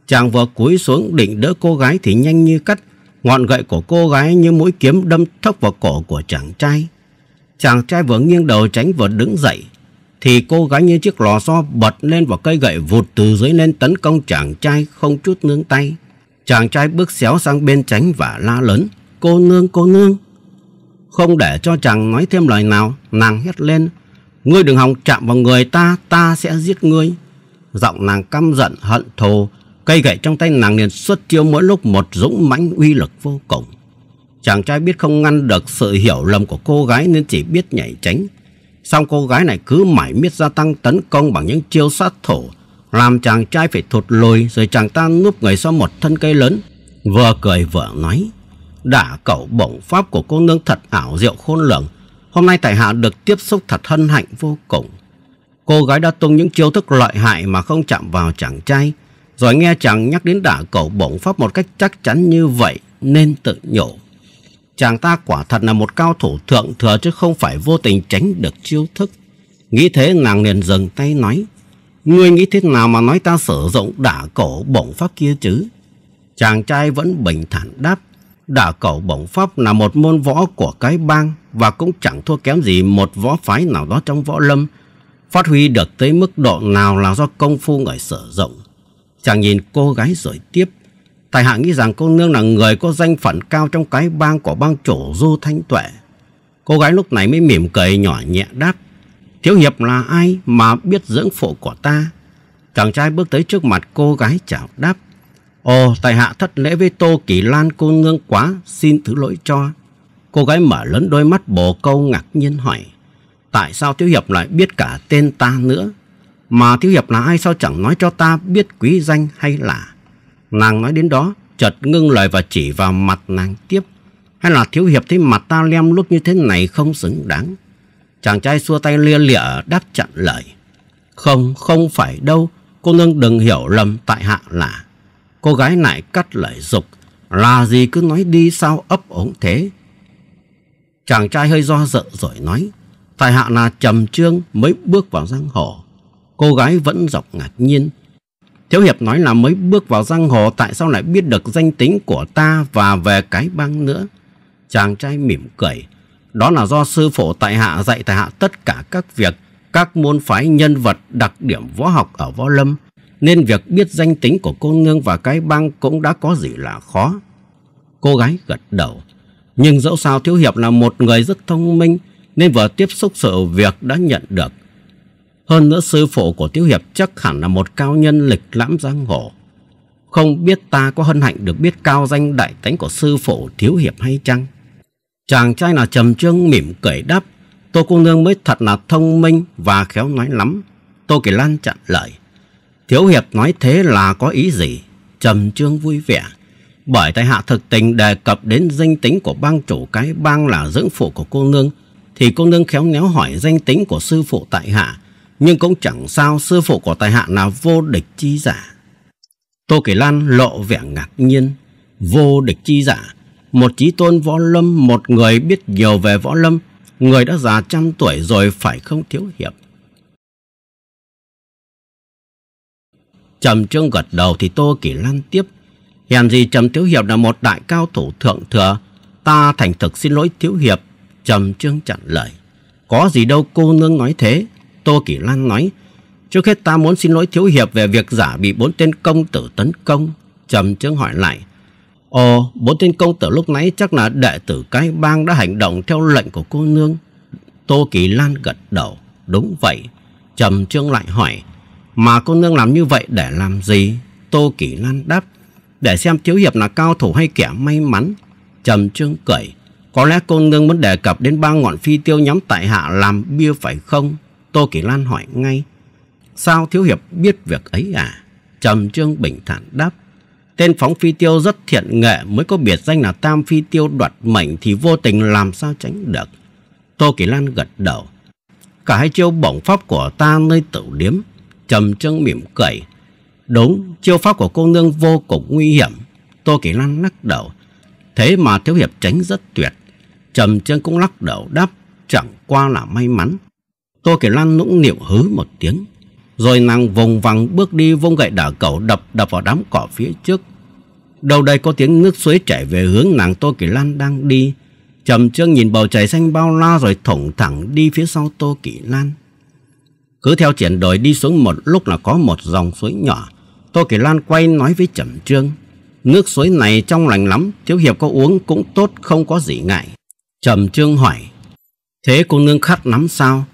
Chàng vừa cúi xuống định đỡ cô gái thì nhanh như cắt Ngọn gậy của cô gái như mũi kiếm đâm thốc vào cổ của chàng trai. Chàng trai vừa nghiêng đầu tránh vừa đứng dậy. Thì cô gái như chiếc lò xo bật lên vào cây gậy vụt từ dưới lên tấn công chàng trai không chút nương tay. Chàng trai bước xéo sang bên tránh và la lớn. Cô nương, cô nương. Không để cho chàng nói thêm lời nào, nàng hét lên. Ngươi đừng hòng chạm vào người ta, ta sẽ giết ngươi. Giọng nàng căm giận hận thù Cây gậy trong tay nàng liền xuất chiêu mỗi lúc một dũng mãnh uy lực vô cùng. Chàng trai biết không ngăn được sự hiểu lầm của cô gái nên chỉ biết nhảy tránh. Xong cô gái này cứ mãi miết gia tăng tấn công bằng những chiêu sát thủ, làm chàng trai phải thụt lùi rồi chàng ta núp người sau một thân cây lớn, vừa cười vừa nói. Đả cậu bổng pháp của cô nương thật ảo diệu khôn lường, hôm nay tại hạ được tiếp xúc thật hân hạnh vô cùng. Cô gái đã tung những chiêu thức lợi hại mà không chạm vào chàng trai, rồi nghe chàng nhắc đến đả cầu bổng pháp một cách chắc chắn như vậy nên tự nhủ. Chàng ta quả thật là một cao thủ thượng thừa chứ không phải vô tình tránh được chiêu thức. Nghĩ thế nàng liền dừng tay nói. Ngươi nghĩ thế nào mà nói ta sử dụng đả cổ bổng pháp kia chứ? Chàng trai vẫn bình thản đáp. Đả cổ bổng pháp là một môn võ của cái bang và cũng chẳng thua kém gì một võ phái nào đó trong võ lâm. Phát huy được tới mức độ nào là do công phu người sử dụng. Chàng nhìn cô gái rồi tiếp. Tài hạ nghĩ rằng cô nương là người có danh phận cao trong cái bang của bang chủ Du Thanh Tuệ. Cô gái lúc này mới mỉm cười nhỏ nhẹ đáp. Thiếu hiệp là ai mà biết dưỡng phụ của ta? Chàng trai bước tới trước mặt cô gái chào đáp. Ồ, tài hạ thất lễ với Tô Kỳ Lan cô nương quá, xin thứ lỗi cho. Cô gái mở lớn đôi mắt bồ câu ngạc nhiên hỏi. Tại sao Thiếu Hiệp lại biết cả tên ta nữa? Mà Thiếu Hiệp là ai sao chẳng nói cho ta biết quý danh hay là Nàng nói đến đó chợt ngưng lời và chỉ vào mặt nàng tiếp Hay là Thiếu Hiệp thấy mặt ta lem lúc như thế này không xứng đáng Chàng trai xua tay lia lịa đáp chặn lời Không, không phải đâu Cô nương đừng hiểu lầm tại hạ là Cô gái này cắt lời dục Là gì cứ nói đi sao ấp ống thế Chàng trai hơi do dự rồi nói Tại hạ là trầm trương mới bước vào giang hồ cô gái vẫn dọc ngạc nhiên. Thiếu Hiệp nói là mới bước vào giang hồ tại sao lại biết được danh tính của ta và về cái băng nữa. Chàng trai mỉm cười. Đó là do sư phụ tại hạ dạy tại hạ tất cả các việc, các môn phái nhân vật đặc điểm võ học ở võ lâm. Nên việc biết danh tính của cô nương và cái băng cũng đã có gì là khó. Cô gái gật đầu. Nhưng dẫu sao Thiếu Hiệp là một người rất thông minh nên vừa tiếp xúc sự việc đã nhận được hơn nữa sư phụ của Tiếu Hiệp chắc hẳn là một cao nhân lịch lãm giang hồ. Không biết ta có hân hạnh được biết cao danh đại tánh của sư phụ Tiếu Hiệp hay chăng? Chàng trai nào trầm trương mỉm cười đáp. Tô cô nương mới thật là thông minh và khéo nói lắm. Tô Kỳ Lan chặn lời. Thiếu Hiệp nói thế là có ý gì? Trầm trương vui vẻ. Bởi tại hạ thực tình đề cập đến danh tính của bang chủ cái bang là dưỡng phụ của cô nương. Thì cô nương khéo néo hỏi danh tính của sư phụ tại hạ nhưng cũng chẳng sao sư phụ của tài hạ là vô địch chi giả. Tô Kỳ Lan lộ vẻ ngạc nhiên, vô địch chi giả, một chí tôn võ lâm, một người biết nhiều về võ lâm, người đã già trăm tuổi rồi phải không thiếu hiệp. Trầm Trương gật đầu thì Tô Kỳ Lan tiếp, hèn gì Trầm Thiếu Hiệp là một đại cao thủ thượng thừa, ta thành thực xin lỗi Thiếu Hiệp, Trầm Trương chặn lời. Có gì đâu cô nương nói thế Tô Kỳ Lan nói, Trước hết ta muốn xin lỗi Thiếu Hiệp về việc giả bị bốn tên công tử tấn công. Trầm trương hỏi lại, Ồ, bốn tên công tử lúc nãy chắc là đệ tử cái bang đã hành động theo lệnh của cô nương. Tô Kỳ Lan gật đầu, đúng vậy. Trầm trương lại hỏi, mà cô nương làm như vậy để làm gì? Tô Kỳ Lan đáp, để xem Thiếu Hiệp là cao thủ hay kẻ may mắn. Trầm trương cười, có lẽ cô nương muốn đề cập đến ba ngọn phi tiêu nhắm tại hạ làm bia phải không? Tô Kỳ Lan hỏi ngay. Sao Thiếu Hiệp biết việc ấy à? Trầm Trương bình thản đáp. Tên phóng phi tiêu rất thiện nghệ mới có biệt danh là Tam Phi Tiêu đoạt mệnh thì vô tình làm sao tránh được. Tô Kỳ Lan gật đầu. Cả hai chiêu bổng pháp của ta nơi tử điếm. Trầm Trương mỉm cười. Đúng, chiêu pháp của cô nương vô cùng nguy hiểm. Tô Kỳ Lan lắc đầu. Thế mà Thiếu Hiệp tránh rất tuyệt. Trầm Trương cũng lắc đầu đáp chẳng qua là may mắn. Tô Kỳ Lan nũng nịu hứ một tiếng Rồi nàng vùng vằng bước đi vung gậy đả cẩu đập đập vào đám cỏ phía trước Đầu đây có tiếng nước suối chảy về hướng nàng Tô Kỳ Lan đang đi Trầm trương nhìn bầu trời xanh bao la rồi thủng thẳng đi phía sau Tô Kỳ Lan Cứ theo triển đồi đi xuống một lúc là có một dòng suối nhỏ Tô Kỳ Lan quay nói với Trầm trương Nước suối này trong lành lắm Thiếu Hiệp có uống cũng tốt không có gì ngại Trầm trương hỏi Thế cô nương khát lắm sao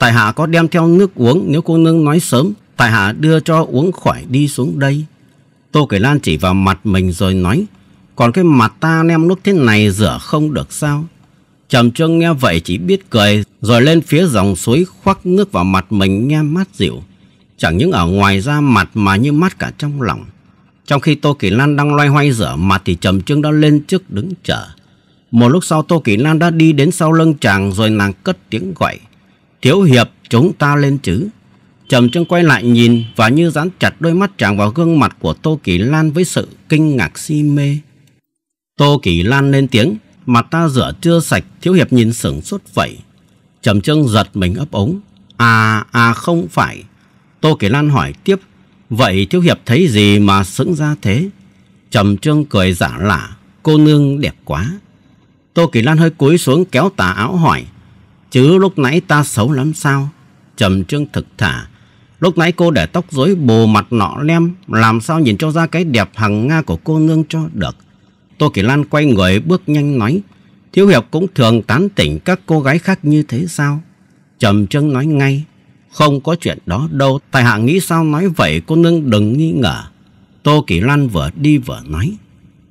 tại hạ có đem theo nước uống nếu cô nương nói sớm tại hạ đưa cho uống khỏi đi xuống đây tô kể lan chỉ vào mặt mình rồi nói còn cái mặt ta nem nước thế này rửa không được sao trầm trương nghe vậy chỉ biết cười rồi lên phía dòng suối khoác nước vào mặt mình nghe mát dịu chẳng những ở ngoài ra mặt mà như mát cả trong lòng trong khi tô kỳ lan đang loay hoay rửa mặt thì trầm trương đã lên trước đứng chờ một lúc sau tô kỳ lan đã đi đến sau lưng chàng rồi nàng cất tiếng gọi Thiếu hiệp chúng ta lên chứ Trầm Trương quay lại nhìn và như dán chặt đôi mắt chàng vào gương mặt của Tô Kỳ Lan với sự kinh ngạc si mê. Tô Kỳ Lan lên tiếng, mặt ta rửa chưa sạch, thiếu hiệp nhìn sửng sốt vậy. Trầm Trương giật mình ấp ống. À, à không phải. Tô Kỳ Lan hỏi tiếp, vậy thiếu hiệp thấy gì mà sững ra thế? Trầm Trương cười giả lạ cô nương đẹp quá. Tô Kỳ Lan hơi cúi xuống kéo tà áo hỏi, Chứ lúc nãy ta xấu lắm sao Trầm trương thực thả Lúc nãy cô để tóc rối bù mặt nọ lem Làm sao nhìn cho ra cái đẹp hằng nga của cô nương cho được Tô Kỳ Lan quay người bước nhanh nói Thiếu Hiệp cũng thường tán tỉnh các cô gái khác như thế sao Trầm trương nói ngay Không có chuyện đó đâu Tài hạ nghĩ sao nói vậy cô nương đừng nghi ngờ Tô Kỳ Lan vừa đi vừa nói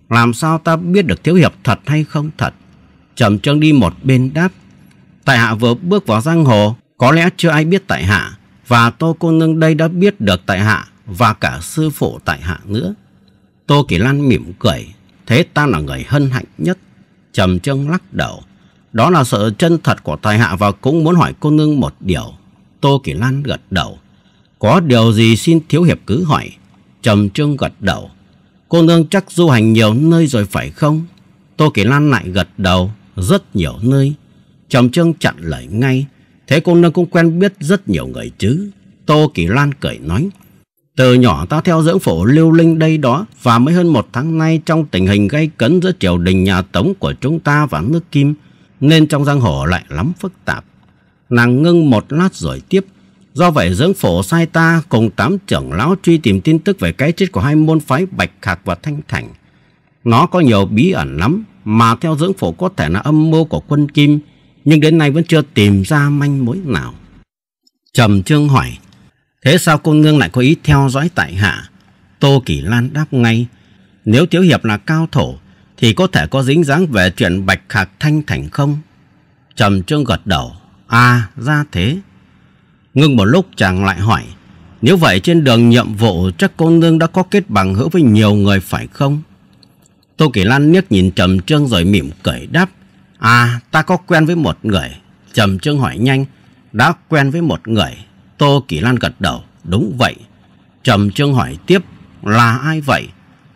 Làm sao ta biết được Thiếu Hiệp thật hay không thật Trầm trương đi một bên đáp tại hạ vừa bước vào giang hồ, có lẽ chưa ai biết tại hạ, và tô cô nương đây đã biết được tại hạ và cả sư phụ tại hạ nữa. Tô Kỳ Lan mỉm cười, thế ta là người hân hạnh nhất. Trầm chân lắc đầu, đó là sự chân thật của tại hạ và cũng muốn hỏi cô nương một điều. Tô Kỳ Lan gật đầu, có điều gì xin thiếu hiệp cứ hỏi. Trầm Trương gật đầu, cô nương chắc du hành nhiều nơi rồi phải không? Tô Kỳ Lan lại gật đầu, rất nhiều nơi. Chồng Trương chặn lời ngay. Thế cô nương cũng quen biết rất nhiều người chứ. Tô Kỳ Lan cười nói. Từ nhỏ ta theo dưỡng phổ lưu linh đây đó và mới hơn một tháng nay trong tình hình gây cấn giữa triều đình nhà Tống của chúng ta và nước Kim nên trong giang hồ lại lắm phức tạp. Nàng ngưng một lát rồi tiếp. Do vậy dưỡng phổ sai ta cùng tám trưởng lão truy tìm tin tức về cái chết của hai môn phái Bạch Khạc và Thanh Thành. Nó có nhiều bí ẩn lắm mà theo dưỡng phổ có thể là âm mưu của quân Kim nhưng đến nay vẫn chưa tìm ra manh mối nào. Trầm Trương hỏi, thế sao cô nương lại có ý theo dõi tại hạ? Tô Kỳ Lan đáp ngay, nếu Tiếu Hiệp là cao thổ, thì có thể có dính dáng về chuyện Bạch Khạc Thanh thành không? Trầm Trương gật đầu, à ra thế. Ngưng một lúc chàng lại hỏi, nếu vậy trên đường nhiệm vụ chắc cô nương đã có kết bằng hữu với nhiều người phải không? Tô Kỳ Lan liếc nhìn Trầm Trương rồi mỉm cười đáp, À, ta có quen với một người. Trầm Trương hỏi nhanh. Đã quen với một người. Tô Kỳ Lan gật đầu. Đúng vậy. Trầm Trương hỏi tiếp. Là ai vậy?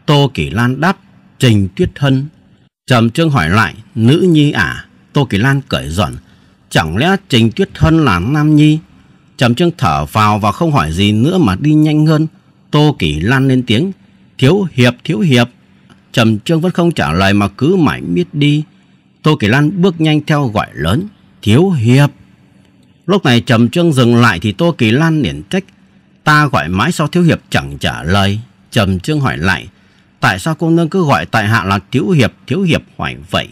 Tô Kỳ Lan đáp. Trình Tuyết Hân. Trầm Trương hỏi lại. Nữ nhi à? Tô Kỳ Lan cởi giòn. Chẳng lẽ Trình Tuyết Hân là nam nhi? Trầm Trương thở vào và không hỏi gì nữa mà đi nhanh hơn. Tô Kỳ Lan lên tiếng. Thiếu hiệp, thiếu hiệp. Trầm Trương vẫn không trả lời mà cứ mãi miết đi. Tô Kỳ Lan bước nhanh theo gọi lớn, thiếu hiệp. Lúc này Trầm Trương dừng lại thì Tô Kỳ Lan liền trách. Ta gọi mãi sao thiếu hiệp chẳng trả lời. Trầm Trương hỏi lại, tại sao cô nương cứ gọi tại hạ là thiếu hiệp, thiếu hiệp hỏi vậy?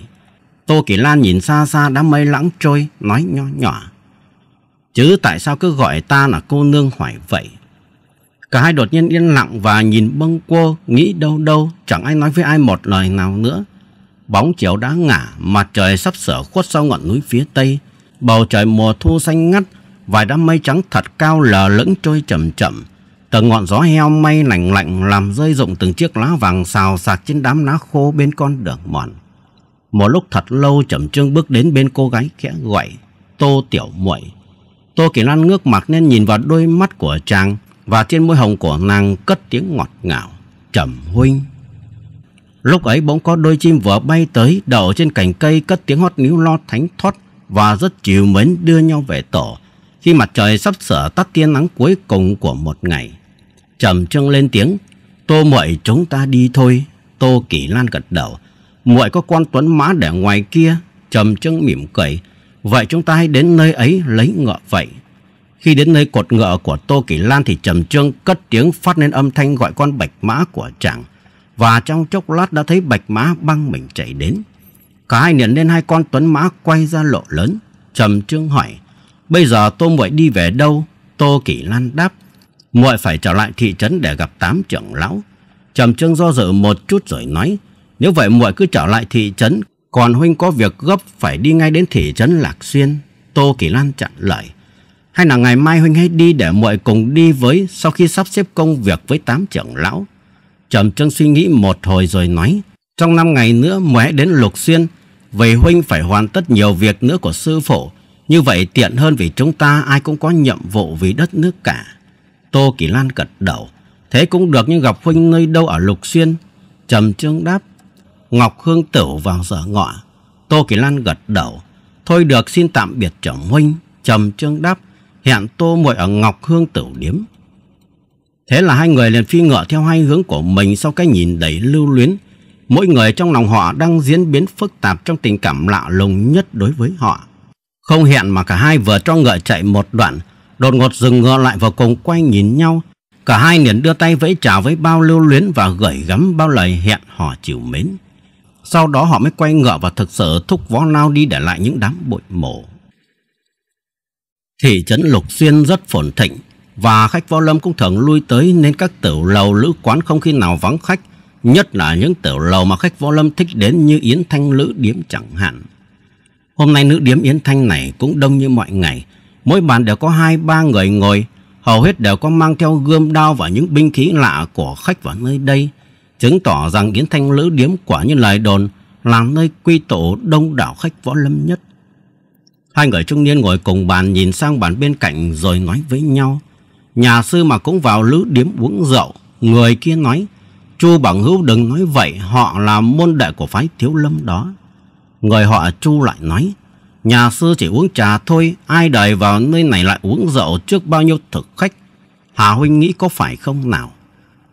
Tô Kỳ Lan nhìn xa xa đám mây lãng trôi, nói nho nhỏ. Chứ tại sao cứ gọi ta là cô nương hỏi vậy? Cả hai đột nhiên yên lặng và nhìn bâng quơ, nghĩ đâu đâu, chẳng ai nói với ai một lời nào nữa bóng chiều đã ngả, mặt trời sắp sửa khuất sau ngọn núi phía tây. Bầu trời mùa thu xanh ngắt, vài đám mây trắng thật cao lờ lững trôi chậm chậm. Từng ngọn gió heo may lành lạnh làm rơi rụng từng chiếc lá vàng xào xạc trên đám lá khô bên con đường mòn. Một lúc thật lâu chậm Trương bước đến bên cô gái khẽ gọi Tô Tiểu Muội. Tô Kỳ Lan ngước mặt nên nhìn vào đôi mắt của chàng và trên môi hồng của nàng cất tiếng ngọt ngào. Trầm Huynh. Lúc ấy bỗng có đôi chim vỡ bay tới đậu trên cành cây cất tiếng hót níu lo thánh thoát và rất chiều mến đưa nhau về tổ khi mặt trời sắp sửa tắt tia nắng cuối cùng của một ngày. Trầm trương lên tiếng, tô muội chúng ta đi thôi. Tô Kỳ Lan gật đầu, muội có quan tuấn mã để ngoài kia. Trầm trương mỉm cười, vậy chúng ta hãy đến nơi ấy lấy ngựa vậy. Khi đến nơi cột ngựa của Tô Kỳ Lan thì Trầm Trương cất tiếng phát lên âm thanh gọi con bạch mã của chàng và trong chốc lát đã thấy bạch mã băng mình chạy đến. Cả hai liền lên hai con tuấn mã quay ra lộ lớn, trầm trương hỏi, bây giờ tô muội đi về đâu? Tô Kỳ Lan đáp, muội phải trở lại thị trấn để gặp tám trưởng lão. Trầm trương do dự một chút rồi nói, nếu vậy muội cứ trở lại thị trấn, còn huynh có việc gấp phải đi ngay đến thị trấn Lạc Xuyên. Tô Kỳ Lan chặn lời, hay là ngày mai huynh hãy đi để muội cùng đi với sau khi sắp xếp công việc với tám trưởng lão Trầm Trân suy nghĩ một hồi rồi nói, trong năm ngày nữa mué đến Lục Xuyên, về huynh phải hoàn tất nhiều việc nữa của sư phụ, như vậy tiện hơn vì chúng ta ai cũng có nhiệm vụ vì đất nước cả. Tô Kỳ Lan gật đầu, thế cũng được nhưng gặp huynh nơi đâu ở Lục Xuyên? Trầm Trương đáp, Ngọc Hương Tửu vào giờ ngọ. Tô Kỳ Lan gật đầu, thôi được xin tạm biệt trầm huynh. Trầm Trương đáp, hẹn Tô muội ở Ngọc Hương Tửu điếm. Thế là hai người liền phi ngựa theo hai hướng của mình sau cái nhìn đầy lưu luyến. Mỗi người trong lòng họ đang diễn biến phức tạp trong tình cảm lạ lùng nhất đối với họ. Không hẹn mà cả hai vừa cho ngựa chạy một đoạn, đột ngột dừng ngựa lại và cùng quay nhìn nhau. Cả hai liền đưa tay vẫy chào với bao lưu luyến và gửi gắm bao lời hẹn hò chiều mến. Sau đó họ mới quay ngựa và thực sự thúc vó lao đi để lại những đám bụi mổ. Thị trấn Lục Xuyên rất phồn thịnh, và khách võ lâm cũng thường lui tới nên các tiểu lầu lữ quán không khi nào vắng khách, nhất là những tiểu lầu mà khách võ lâm thích đến như Yến Thanh Lữ Điếm chẳng hạn. Hôm nay nữ điếm Yến Thanh này cũng đông như mọi ngày, mỗi bàn đều có hai ba người ngồi, hầu hết đều có mang theo gươm đao và những binh khí lạ của khách vào nơi đây, chứng tỏ rằng Yến Thanh Lữ Điếm quả như lời đồn làm nơi quy tụ đông đảo khách võ lâm nhất. Hai người trung niên ngồi cùng bàn nhìn sang bàn bên cạnh rồi nói với nhau. Nhà sư mà cũng vào lữ điếm uống rượu Người kia nói Chu Bảo Hữu đừng nói vậy Họ là môn đệ của phái thiếu lâm đó Người họ Chu lại nói Nhà sư chỉ uống trà thôi Ai đời vào nơi này lại uống rượu Trước bao nhiêu thực khách Hà Huynh nghĩ có phải không nào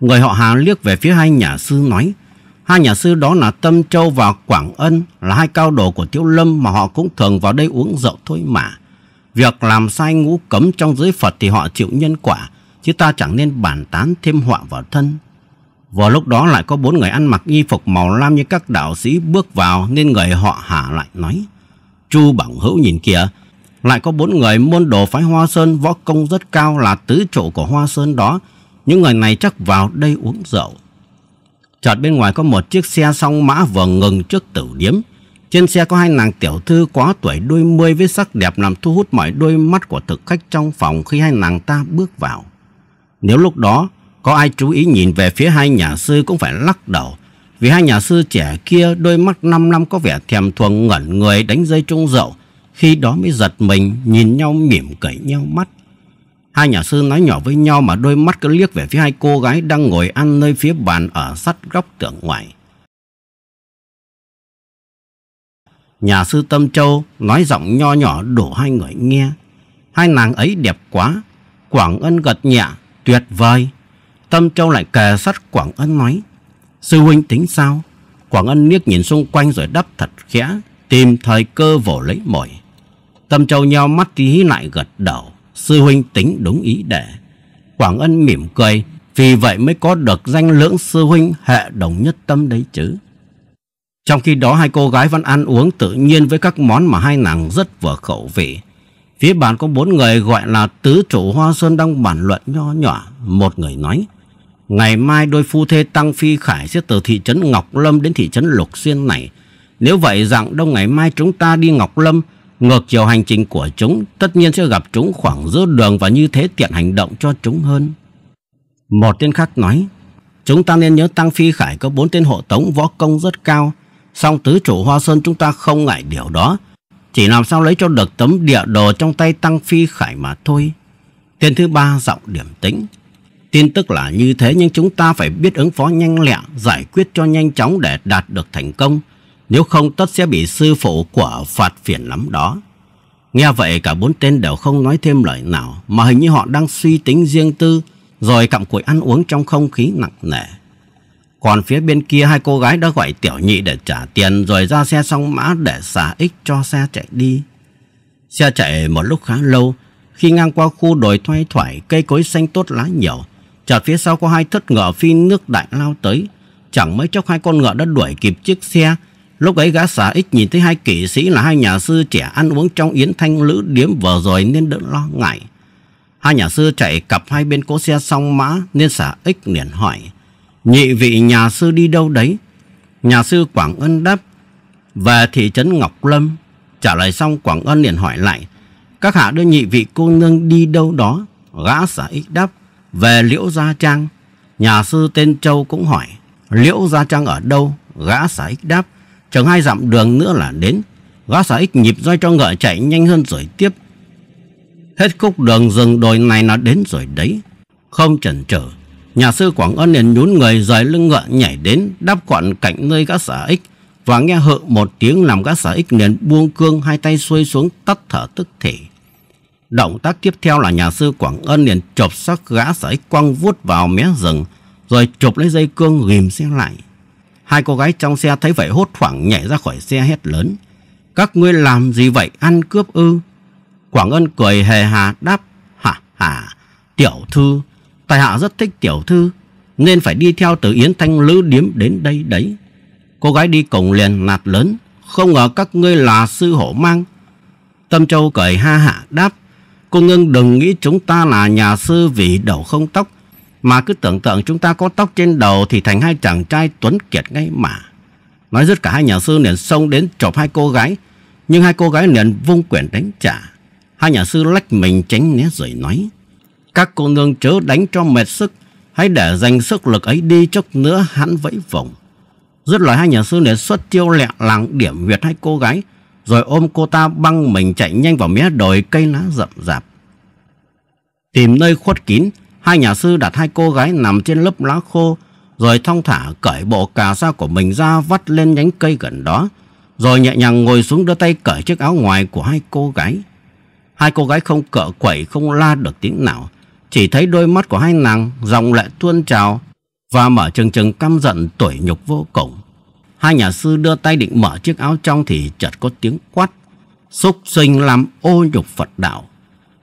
Người họ Hà liếc về phía hai nhà sư nói Hai nhà sư đó là Tâm Châu và Quảng Ân Là hai cao đồ của Thiếu Lâm Mà họ cũng thường vào đây uống rượu thôi mà Việc làm sai ngũ cấm trong giới Phật thì họ chịu nhân quả, chứ ta chẳng nên bản tán thêm họa vào thân. Vào lúc đó lại có bốn người ăn mặc y phục màu lam như các đạo sĩ bước vào nên người họ hả lại nói. Chu Bằng Hữu nhìn kìa, lại có bốn người môn đồ phái Hoa Sơn võ công rất cao là tứ trụ của Hoa Sơn đó. Những người này chắc vào đây uống rượu. Chợt bên ngoài có một chiếc xe song mã vừa ngừng trước tử điếm. Trên xe có hai nàng tiểu thư quá tuổi đôi mươi với sắc đẹp làm thu hút mọi đôi mắt của thực khách trong phòng khi hai nàng ta bước vào. Nếu lúc đó có ai chú ý nhìn về phía hai nhà sư cũng phải lắc đầu vì hai nhà sư trẻ kia đôi mắt năm năm có vẻ thèm thuồng ngẩn người đánh dây trung rậu khi đó mới giật mình nhìn nhau mỉm cười nhau mắt. Hai nhà sư nói nhỏ với nhau mà đôi mắt cứ liếc về phía hai cô gái đang ngồi ăn nơi phía bàn ở sắt góc tường ngoài. Nhà sư Tâm Châu nói giọng nho nhỏ đổ hai người nghe. Hai nàng ấy đẹp quá. Quảng Ân gật nhẹ, tuyệt vời. Tâm Châu lại kề sát Quảng Ân nói. Sư huynh tính sao? Quảng Ân liếc nhìn xung quanh rồi đắp thật khẽ, tìm thời cơ vỗ lấy mồi. Tâm Châu nheo mắt tí lại gật đầu. Sư huynh tính đúng ý để. Quảng Ân mỉm cười, vì vậy mới có được danh lưỡng sư huynh hệ đồng nhất tâm đấy chứ. Trong khi đó hai cô gái vẫn ăn uống tự nhiên với các món mà hai nàng rất vừa khẩu vị. Phía bàn có bốn người gọi là tứ chủ Hoa Sơn đang bàn luận nho nhỏ. Một người nói, ngày mai đôi phu thê Tăng Phi Khải sẽ từ thị trấn Ngọc Lâm đến thị trấn Lục Xuyên này. Nếu vậy rằng đông ngày mai chúng ta đi Ngọc Lâm, ngược chiều hành trình của chúng, tất nhiên sẽ gặp chúng khoảng giữa đường và như thế tiện hành động cho chúng hơn. Một tên khác nói, chúng ta nên nhớ Tăng Phi Khải có bốn tên hộ tống võ công rất cao, Song tứ chủ Hoa Sơn chúng ta không ngại điều đó. Chỉ làm sao lấy cho được tấm địa đồ trong tay Tăng Phi Khải mà thôi. Tên thứ ba giọng điểm tĩnh. Tin tức là như thế nhưng chúng ta phải biết ứng phó nhanh lẹ, giải quyết cho nhanh chóng để đạt được thành công. Nếu không tất sẽ bị sư phụ quả phạt phiền lắm đó. Nghe vậy cả bốn tên đều không nói thêm lời nào mà hình như họ đang suy tính riêng tư rồi cặm cụi ăn uống trong không khí nặng nề. Còn phía bên kia hai cô gái đã gọi tiểu nhị để trả tiền rồi ra xe xong mã để xả ích cho xe chạy đi. Xe chạy một lúc khá lâu, khi ngang qua khu đồi thoai thoải, cây cối xanh tốt lá nhiều. Chợt phía sau có hai thất ngựa phi nước đại lao tới. Chẳng mấy chốc hai con ngựa đã đuổi kịp chiếc xe. Lúc ấy gã xả ích nhìn thấy hai kỵ sĩ là hai nhà sư trẻ ăn uống trong yến thanh lữ điếm vừa rồi nên đỡ lo ngại. Hai nhà sư chạy cặp hai bên cố xe xong mã nên xả ích liền hỏi. Nhị vị nhà sư đi đâu đấy? Nhà sư Quảng Ân đáp. Về thị trấn Ngọc Lâm. Trả lời xong Quảng Ân liền hỏi lại. Các hạ đưa nhị vị cô nương đi đâu đó? Gã giả ích đáp. Về Liễu Gia Trang. Nhà sư tên Châu cũng hỏi. Liễu Gia Trang ở đâu? Gã giả ích đáp. Chẳng hai dặm đường nữa là đến. Gã giả ích nhịp roi cho ngựa chạy nhanh hơn rồi tiếp. Hết khúc đường rừng đồi này là đến rồi đấy. Không chần chừ Nhà sư Quảng Ân liền nhún người rời lưng ngựa nhảy đến đáp quặn cạnh nơi gã sở ích và nghe hự một tiếng làm gã sở ích liền buông cương hai tay xuôi xuống tắt thở tức thể. Động tác tiếp theo là nhà sư Quảng Ân liền chộp sắc gã sở ích quăng vuốt vào mé rừng rồi chộp lấy dây cương ghim xe lại. Hai cô gái trong xe thấy vậy hốt hoảng nhảy ra khỏi xe hét lớn. Các ngươi làm gì vậy ăn cướp ư? Quảng Ân cười hề hà đáp. Hả hả, tiểu thư, tài hạ rất thích tiểu thư Nên phải đi theo từ Yến Thanh Lữ Điếm đến đây đấy Cô gái đi cùng liền nạt lớn Không ngờ các ngươi là sư hổ mang Tâm Châu cười ha hạ đáp Cô ngưng đừng nghĩ chúng ta là nhà sư vì đầu không tóc Mà cứ tưởng tượng chúng ta có tóc trên đầu Thì thành hai chàng trai tuấn kiệt ngay mà Nói dứt cả hai nhà sư liền xông đến chộp hai cô gái Nhưng hai cô gái liền vung quyển đánh trả Hai nhà sư lách mình tránh né rồi nói các cô nương chớ đánh cho mệt sức Hãy để dành sức lực ấy đi chút nữa hắn vẫy vổng Dứt lời hai nhà sư để xuất chiêu lẹ làng điểm huyệt hai cô gái Rồi ôm cô ta băng mình chạy nhanh vào mé đồi cây lá rậm rạp Tìm nơi khuất kín Hai nhà sư đặt hai cô gái nằm trên lớp lá khô Rồi thong thả cởi bộ cà sa của mình ra vắt lên nhánh cây gần đó Rồi nhẹ nhàng ngồi xuống đưa tay cởi chiếc áo ngoài của hai cô gái Hai cô gái không cỡ quẩy không la được tiếng nào chỉ thấy đôi mắt của hai nàng dòng lại tuôn trào Và mở chừng trừng căm giận tuổi nhục vô cùng Hai nhà sư đưa tay định mở chiếc áo trong Thì chợt có tiếng quát Xúc sinh làm ô nhục Phật đạo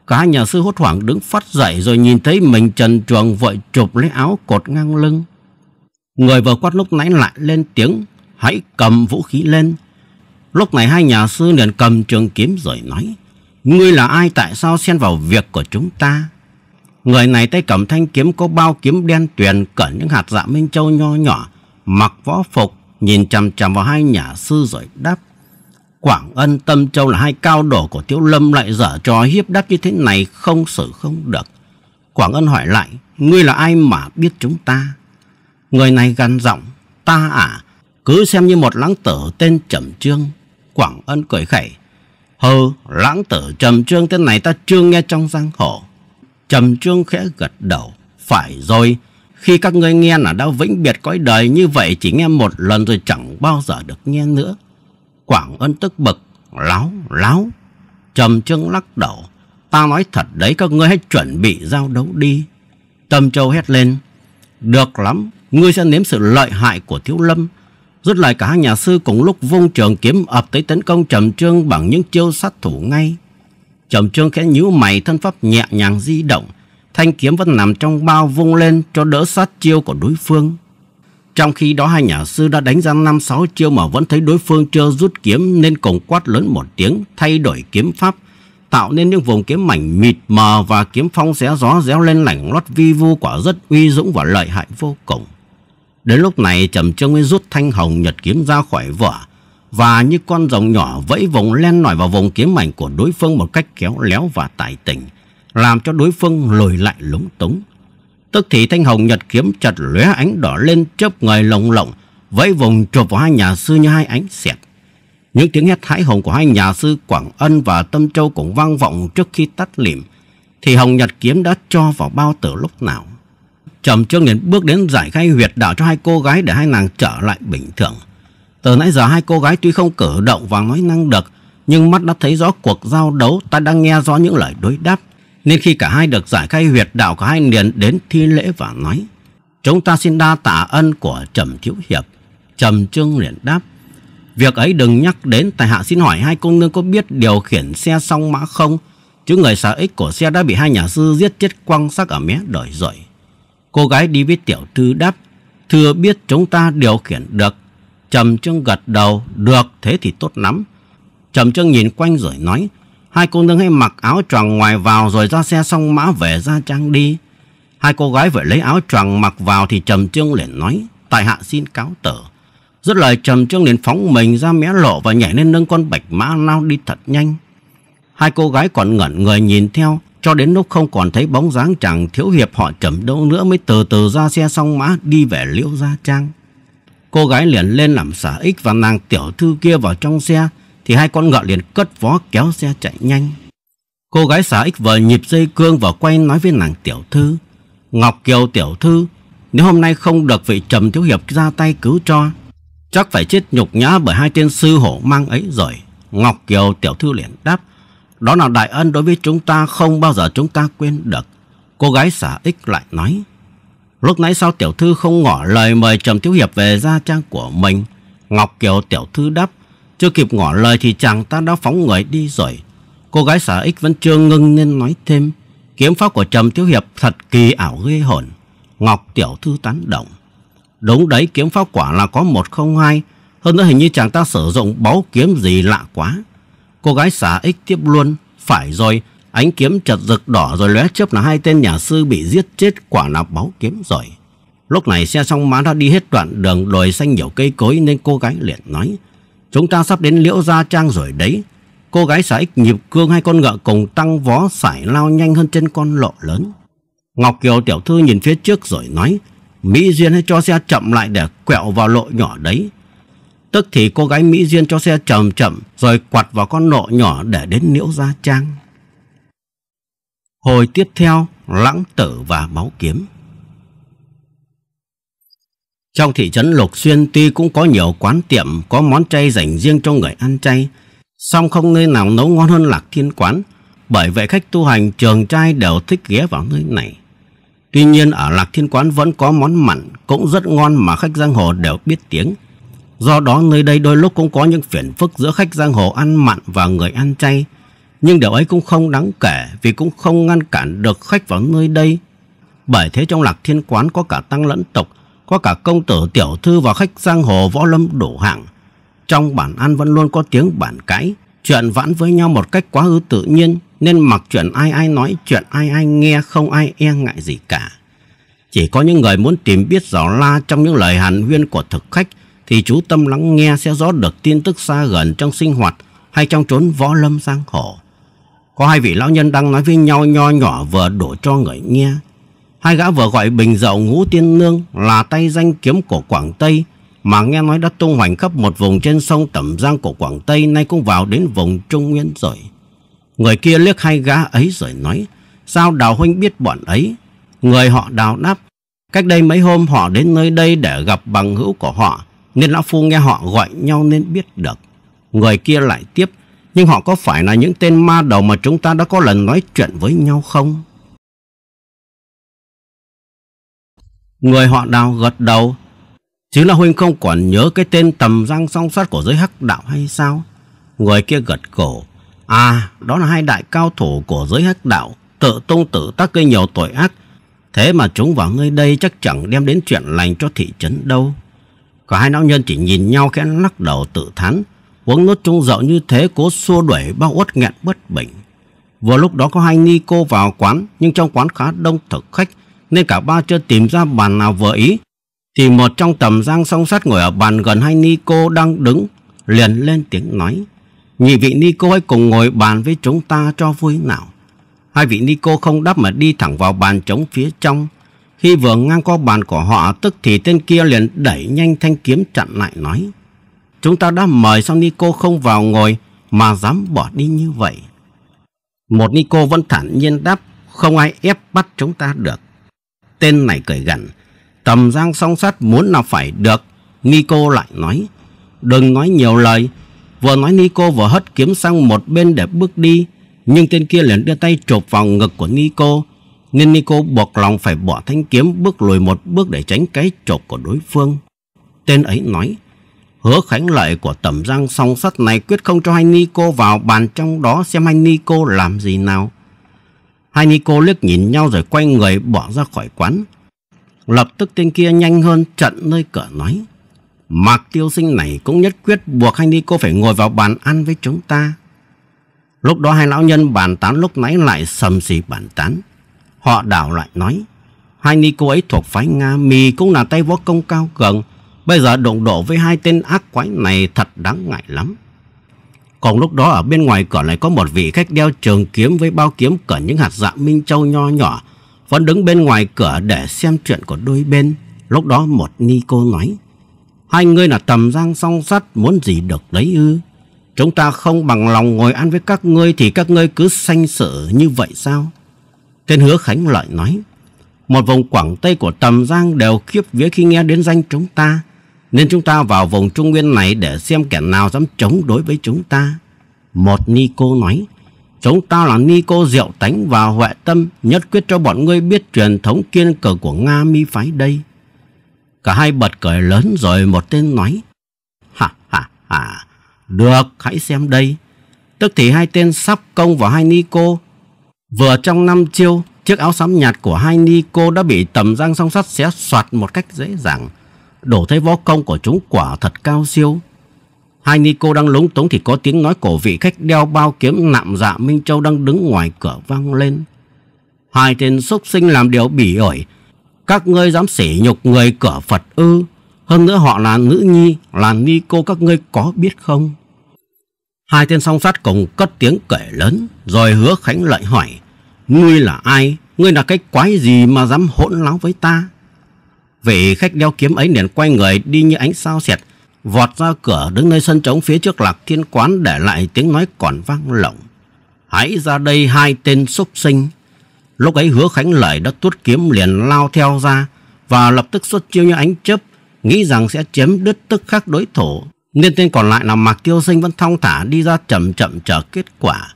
Cả nhà sư hốt hoảng đứng phát dậy Rồi nhìn thấy mình trần truồng vội chụp lấy áo cột ngang lưng Người vừa quát lúc nãy lại lên tiếng Hãy cầm vũ khí lên Lúc này hai nhà sư liền cầm trường kiếm rồi nói Ngươi là ai tại sao xen vào việc của chúng ta Người này tay cầm thanh kiếm có bao kiếm đen tuyền cẩn những hạt dạ minh châu nho nhỏ, mặc võ phục, nhìn chằm chằm vào hai nhà sư rồi đáp. Quảng Ân Tâm Châu là hai cao đồ của thiếu Lâm lại dở trò hiếp đáp như thế này không xử không được. Quảng Ân hỏi lại, ngươi là ai mà biết chúng ta? Người này gằn giọng, ta à, cứ xem như một lãng tử tên Trầm Trương. Quảng Ân cười khẩy, hừ, lãng tử Trầm Trương tên này ta chưa nghe trong giang hồ. Trầm Trương khẽ gật đầu. Phải rồi, khi các ngươi nghe là đã vĩnh biệt cõi đời như vậy chỉ nghe một lần rồi chẳng bao giờ được nghe nữa. Quảng Ân tức bực, láo, láo. Trầm Trương lắc đầu. Ta nói thật đấy các ngươi hãy chuẩn bị giao đấu đi. Tâm Châu hét lên. Được lắm, ngươi sẽ nếm sự lợi hại của thiếu lâm. Rút lại cả nhà sư cùng lúc vung trường kiếm ập tới tấn công trầm trương bằng những chiêu sát thủ ngay. Chồng Trương khẽ nhíu mày thân pháp nhẹ nhàng di động. Thanh kiếm vẫn nằm trong bao vung lên cho đỡ sát chiêu của đối phương. Trong khi đó hai nhà sư đã đánh ra năm sáu chiêu mà vẫn thấy đối phương chưa rút kiếm nên cùng quát lớn một tiếng thay đổi kiếm pháp. Tạo nên những vùng kiếm mảnh mịt mờ và kiếm phong xé gió réo lên lảnh lót vi vu quả rất uy dũng và lợi hại vô cùng. Đến lúc này Trầm Trương mới rút thanh hồng nhật kiếm ra khỏi vỏ và như con rồng nhỏ vẫy vùng len nổi vào vùng kiếm mảnh của đối phương một cách khéo léo và tài tình, làm cho đối phương lùi lại lúng túng. Tức thì thanh hồng nhật kiếm chật lóe ánh đỏ lên chớp người lồng lộng, vẫy vùng chụp vào hai nhà sư như hai ánh xẹt. Những tiếng hét thái hồng của hai nhà sư Quảng Ân và Tâm Châu cũng vang vọng trước khi tắt lịm, thì hồng nhật kiếm đã cho vào bao tử lúc nào. Trầm Trương liền bước đến giải khai huyệt đạo cho hai cô gái để hai nàng trở lại bình thường. Từ nãy giờ hai cô gái tuy không cử động và nói năng được, nhưng mắt đã thấy rõ cuộc giao đấu, ta đang nghe rõ những lời đối đáp. Nên khi cả hai được giải khai huyệt đạo, cả hai liền đến thi lễ và nói. Chúng ta xin đa tạ ân của Trầm Thiếu Hiệp. Trầm Trương liền đáp. Việc ấy đừng nhắc đến, tài hạ xin hỏi hai cô nương có biết điều khiển xe song mã không? Chứ người sở ích của xe đã bị hai nhà sư giết chết quăng xác ở mé đời rồi. Cô gái đi với tiểu thư đáp. Thưa biết chúng ta điều khiển được Trầm Trương gật đầu, được, thế thì tốt lắm. Trầm Trương nhìn quanh rồi nói, hai cô nương hãy mặc áo choàng ngoài vào rồi ra xe xong mã về ra trang đi. Hai cô gái vừa lấy áo choàng mặc vào thì Trầm Trương liền nói, tại hạ xin cáo tử. Rất lời Trầm Trương liền phóng mình ra mé lộ và nhảy lên nâng con bạch mã lao đi thật nhanh. Hai cô gái còn ngẩn người nhìn theo, cho đến lúc không còn thấy bóng dáng chàng thiếu hiệp họ trầm đâu nữa mới từ từ ra xe xong mã đi về liễu gia trang. Cô gái liền lên làm xả ích và nàng tiểu thư kia vào trong xe Thì hai con ngựa liền cất vó kéo xe chạy nhanh Cô gái xả ích vừa nhịp dây cương và quay nói với nàng tiểu thư Ngọc Kiều tiểu thư Nếu hôm nay không được vị trầm thiếu hiệp ra tay cứu cho Chắc phải chết nhục nhã bởi hai tên sư hổ mang ấy rồi Ngọc Kiều tiểu thư liền đáp Đó là đại ân đối với chúng ta không bao giờ chúng ta quên được Cô gái xả ích lại nói Lúc nãy sao tiểu thư không ngỏ lời mời Trầm thiếu Hiệp về gia trang của mình? Ngọc Kiều tiểu thư đáp, chưa kịp ngỏ lời thì chàng ta đã phóng người đi rồi. Cô gái xả ích vẫn chưa ngưng nên nói thêm. Kiếm pháp của Trầm thiếu Hiệp thật kỳ ảo ghê hồn. Ngọc Tiểu Thư tán động. Đúng đấy kiếm pháp quả là có một không hai. Hơn nữa hình như chàng ta sử dụng báu kiếm gì lạ quá. Cô gái xả ích tiếp luôn. Phải rồi, Ánh kiếm chật rực đỏ rồi lóe chớp là hai tên nhà sư bị giết chết quả là báo kiếm rồi. Lúc này xe xong má đã đi hết đoạn đường đồi xanh nhiều cây cối nên cô gái liền nói. Chúng ta sắp đến liễu gia trang rồi đấy. Cô gái sải nhịp cương hai con ngựa cùng tăng vó sải lao nhanh hơn trên con lộ lớn. Ngọc Kiều tiểu thư nhìn phía trước rồi nói. Mỹ Duyên hãy cho xe chậm lại để quẹo vào lộ nhỏ đấy. Tức thì cô gái Mỹ Duyên cho xe chậm chậm rồi quạt vào con lộ nhỏ để đến liễu gia trang. Hồi tiếp theo, lãng tử và máu kiếm. Trong thị trấn Lục Xuyên tuy cũng có nhiều quán tiệm có món chay dành riêng cho người ăn chay, song không nơi nào nấu ngon hơn Lạc Thiên Quán, bởi vậy khách tu hành trường trai đều thích ghé vào nơi này. Tuy nhiên ở Lạc Thiên Quán vẫn có món mặn cũng rất ngon mà khách giang hồ đều biết tiếng. Do đó nơi đây đôi lúc cũng có những phiền phức giữa khách giang hồ ăn mặn và người ăn chay, nhưng điều ấy cũng không đáng kể vì cũng không ngăn cản được khách vào nơi đây. Bởi thế trong lạc thiên quán có cả tăng lẫn tộc, có cả công tử tiểu thư và khách giang hồ võ lâm đủ hạng. Trong bản ăn vẫn luôn có tiếng bản cãi, chuyện vãn với nhau một cách quá ư tự nhiên nên mặc chuyện ai ai nói, chuyện ai ai nghe không ai e ngại gì cả. Chỉ có những người muốn tìm biết rõ la trong những lời hàn huyên của thực khách thì chú tâm lắng nghe sẽ rõ được tin tức xa gần trong sinh hoạt hay trong chốn võ lâm giang hồ. Có hai vị lão nhân đang nói với nhau nho nhỏ vừa đổ cho người nghe Hai gã vừa gọi bình dậu ngũ tiên nương là tay danh kiếm của Quảng Tây Mà nghe nói đã tung hoành khắp một vùng trên sông Tẩm Giang của Quảng Tây Nay cũng vào đến vùng Trung Nguyên rồi Người kia liếc hai gã ấy rồi nói Sao Đào Huynh biết bọn ấy Người họ đào đáp Cách đây mấy hôm họ đến nơi đây để gặp bằng hữu của họ Nên Lão Phu nghe họ gọi nhau nên biết được Người kia lại tiếp nhưng họ có phải là những tên ma đầu mà chúng ta đã có lần nói chuyện với nhau không? Người họ đào gật đầu. Chính là Huynh không còn nhớ cái tên tầm răng song sát của giới hắc đạo hay sao? Người kia gật cổ. À, đó là hai đại cao thủ của giới hắc đạo, tự tung tự tác gây nhiều tội ác. Thế mà chúng vào nơi đây chắc chẳng đem đến chuyện lành cho thị trấn đâu. Cả hai lão nhân chỉ nhìn nhau khẽ lắc đầu tự thắng. Uống nước trung rượu như thế cố xua đuổi bao uất nghẹn bất bình. Vừa lúc đó có hai ni cô vào quán nhưng trong quán khá đông thực khách nên cả ba chưa tìm ra bàn nào vừa ý. Thì một trong tầm giang song sắt ngồi ở bàn gần hai ni cô đang đứng liền lên tiếng nói. Nhị vị ni cô hãy cùng ngồi bàn với chúng ta cho vui nào. Hai vị ni cô không đáp mà đi thẳng vào bàn trống phía trong. Khi vừa ngang qua bàn của họ tức thì tên kia liền đẩy nhanh thanh kiếm chặn lại nói. Chúng ta đã mời sang Nico không vào ngồi mà dám bỏ đi như vậy. Một Nico vẫn thản nhiên đáp không ai ép bắt chúng ta được. Tên này cười gằn, tầm giang song sắt muốn là phải được. Nico lại nói, đừng nói nhiều lời. Vừa nói Nico vừa hất kiếm sang một bên để bước đi, nhưng tên kia liền đưa tay chộp vào ngực của Nico, nên Nico buộc lòng phải bỏ thanh kiếm bước lùi một bước để tránh cái chộp của đối phương. Tên ấy nói, Hứa Khánh Lợi của tẩm răng song sắt này quyết không cho hai nico vào bàn trong đó xem hai nico làm gì nào. Hai nico liếc nhìn nhau rồi quay người bỏ ra khỏi quán. Lập tức tên kia nhanh hơn trận nơi cửa nói. Mạc tiêu sinh này cũng nhất quyết buộc hai nico phải ngồi vào bàn ăn với chúng ta. Lúc đó hai lão nhân bàn tán lúc nãy lại sầm xì bàn tán. Họ đảo lại nói. Hai nico ấy thuộc phái Nga mì cũng là tay võ công cao gần Bây giờ đụng độ với hai tên ác quái này thật đáng ngại lắm. Còn lúc đó ở bên ngoài cửa lại có một vị khách đeo trường kiếm với bao kiếm cỡ những hạt dạ minh châu nho nhỏ, vẫn đứng bên ngoài cửa để xem chuyện của đôi bên. Lúc đó một ni cô nói, hai ngươi là tầm giang song sắt muốn gì được đấy ư? Chúng ta không bằng lòng ngồi ăn với các ngươi thì các ngươi cứ sanh sự như vậy sao? Tên hứa Khánh lợi nói, một vùng Quảng Tây của Tầm Giang đều khiếp vía khi nghe đến danh chúng ta nên chúng ta vào vùng Trung Nguyên này để xem kẻ nào dám chống đối với chúng ta. Một Nico nói, chúng ta là Nico diệu tánh và huệ tâm nhất quyết cho bọn ngươi biết truyền thống kiên cờ của Nga mi phái đây. Cả hai bật cười lớn rồi một tên nói, ha ha ha, được hãy xem đây. Tức thì hai tên sắp công vào hai Nico, Vừa trong năm chiêu, chiếc áo xám nhạt của hai Nico đã bị tầm răng song sắt xé soạt một cách dễ dàng đổ thấy võ công của chúng quả thật cao siêu. Hai ni cô đang lúng túng thì có tiếng nói cổ vị khách đeo bao kiếm nạm dạ Minh Châu đang đứng ngoài cửa vang lên. Hai tên xúc sinh làm điều bỉ ổi. Các ngươi dám sỉ nhục người cửa Phật ư. Hơn nữa họ là nữ nhi, là ni cô các ngươi có biết không? Hai tên song sát cùng cất tiếng kể lớn Rồi hứa Khánh lại hỏi Ngươi là ai? Ngươi là cái quái gì mà dám hỗn láo với ta? Vị khách đeo kiếm ấy liền quay người đi như ánh sao xẹt, vọt ra cửa đứng nơi sân trống phía trước lạc thiên quán để lại tiếng nói còn vang lộng. Hãy ra đây hai tên súc sinh. Lúc ấy hứa khánh lợi đã tuốt kiếm liền lao theo ra và lập tức xuất chiêu như ánh chớp, nghĩ rằng sẽ chém đứt tức khắc đối thủ. Nên tên còn lại là Mạc Kiêu Sinh vẫn thong thả đi ra chậm chậm chờ kết quả.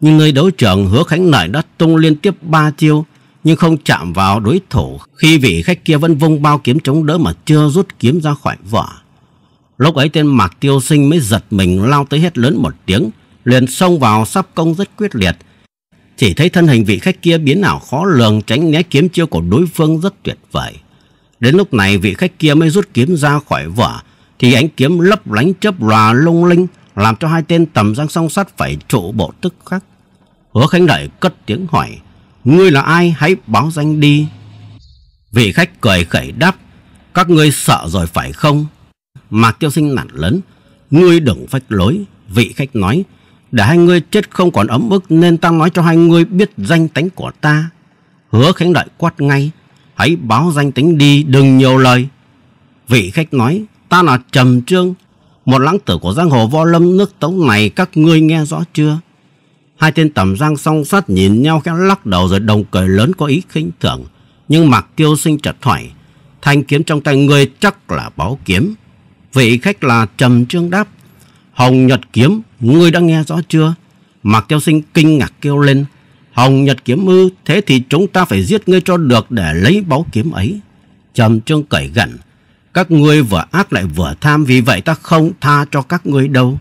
Nhưng người đấu trưởng hứa khánh lợi đã tung liên tiếp ba chiêu, nhưng không chạm vào đối thủ khi vị khách kia vẫn vung bao kiếm chống đỡ mà chưa rút kiếm ra khỏi vỏ. Lúc ấy tên Mạc Tiêu Sinh mới giật mình lao tới hết lớn một tiếng, liền xông vào sắp công rất quyết liệt. Chỉ thấy thân hình vị khách kia biến ảo khó lường tránh né kiếm chiêu của đối phương rất tuyệt vời. Đến lúc này vị khách kia mới rút kiếm ra khỏi vỏ thì ánh kiếm lấp lánh chớp lòa lung linh làm cho hai tên tầm răng song sắt phải trụ bộ tức khắc. Hứa Khánh Lợi cất tiếng hỏi Ngươi là ai hãy báo danh đi Vị khách cười khẩy đáp Các ngươi sợ rồi phải không Mà kêu sinh nản lớn Ngươi đừng phách lối Vị khách nói Để hai ngươi chết không còn ấm ức Nên ta nói cho hai ngươi biết danh tính của ta Hứa Khánh Đại quát ngay Hãy báo danh tính đi đừng nhiều lời Vị khách nói Ta là Trầm Trương Một lãng tử của giang hồ vo lâm nước tống này Các ngươi nghe rõ chưa Hai tên tầm giang song sát nhìn nhau khẽ lắc đầu rồi đồng cười lớn có ý khinh thường. Nhưng Mạc Tiêu Sinh chật hỏi, thanh kiếm trong tay người chắc là báo kiếm. Vị khách là trầm trương đáp, Hồng Nhật Kiếm, ngươi đã nghe rõ chưa? Mạc Tiêu Sinh kinh ngạc kêu lên, Hồng Nhật Kiếm ư, thế thì chúng ta phải giết ngươi cho được để lấy báo kiếm ấy. Trầm trương cởi gần, các ngươi vừa ác lại vừa tham vì vậy ta không tha cho các ngươi đâu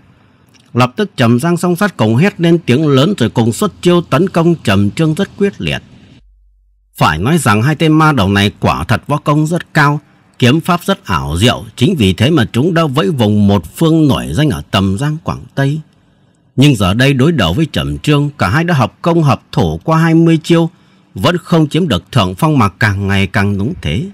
lập tức trầm giang song sát cùng hét lên tiếng lớn rồi cùng xuất chiêu tấn công trầm trương rất quyết liệt. Phải nói rằng hai tên ma đầu này quả thật võ công rất cao, kiếm pháp rất ảo diệu, chính vì thế mà chúng đã vẫy vùng một phương nổi danh ở tầm giang Quảng Tây. Nhưng giờ đây đối đầu với Trầm Trương, cả hai đã hợp công hợp thủ qua hai mươi chiêu, vẫn không chiếm được thượng phong mà càng ngày càng đúng thế.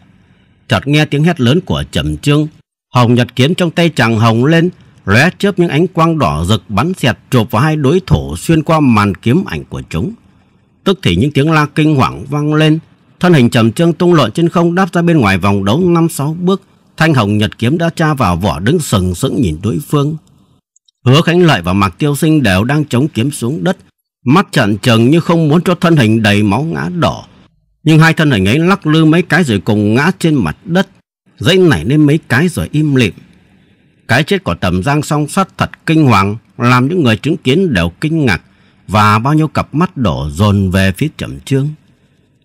Chợt nghe tiếng hét lớn của Trầm Trương, Hồng Nhật kiếm trong tay chàng hồng lên, lóe chớp những ánh quang đỏ rực bắn xẹt trộp vào hai đối thủ xuyên qua màn kiếm ảnh của chúng. Tức thì những tiếng la kinh hoàng vang lên, thân hình trầm trương tung lộn trên không đáp ra bên ngoài vòng đấu năm sáu bước, thanh hồng nhật kiếm đã tra vào vỏ đứng sừng sững nhìn đối phương. Hứa Khánh Lợi và Mạc Tiêu Sinh đều đang chống kiếm xuống đất, mắt trợn trừng như không muốn cho thân hình đầy máu ngã đỏ. Nhưng hai thân hình ấy lắc lư mấy cái rồi cùng ngã trên mặt đất, dãy nảy lên mấy cái rồi im lìm. Cái chết của Tầm Giang song sát thật kinh hoàng, làm những người chứng kiến đều kinh ngạc và bao nhiêu cặp mắt đổ dồn về phía Trầm Trương.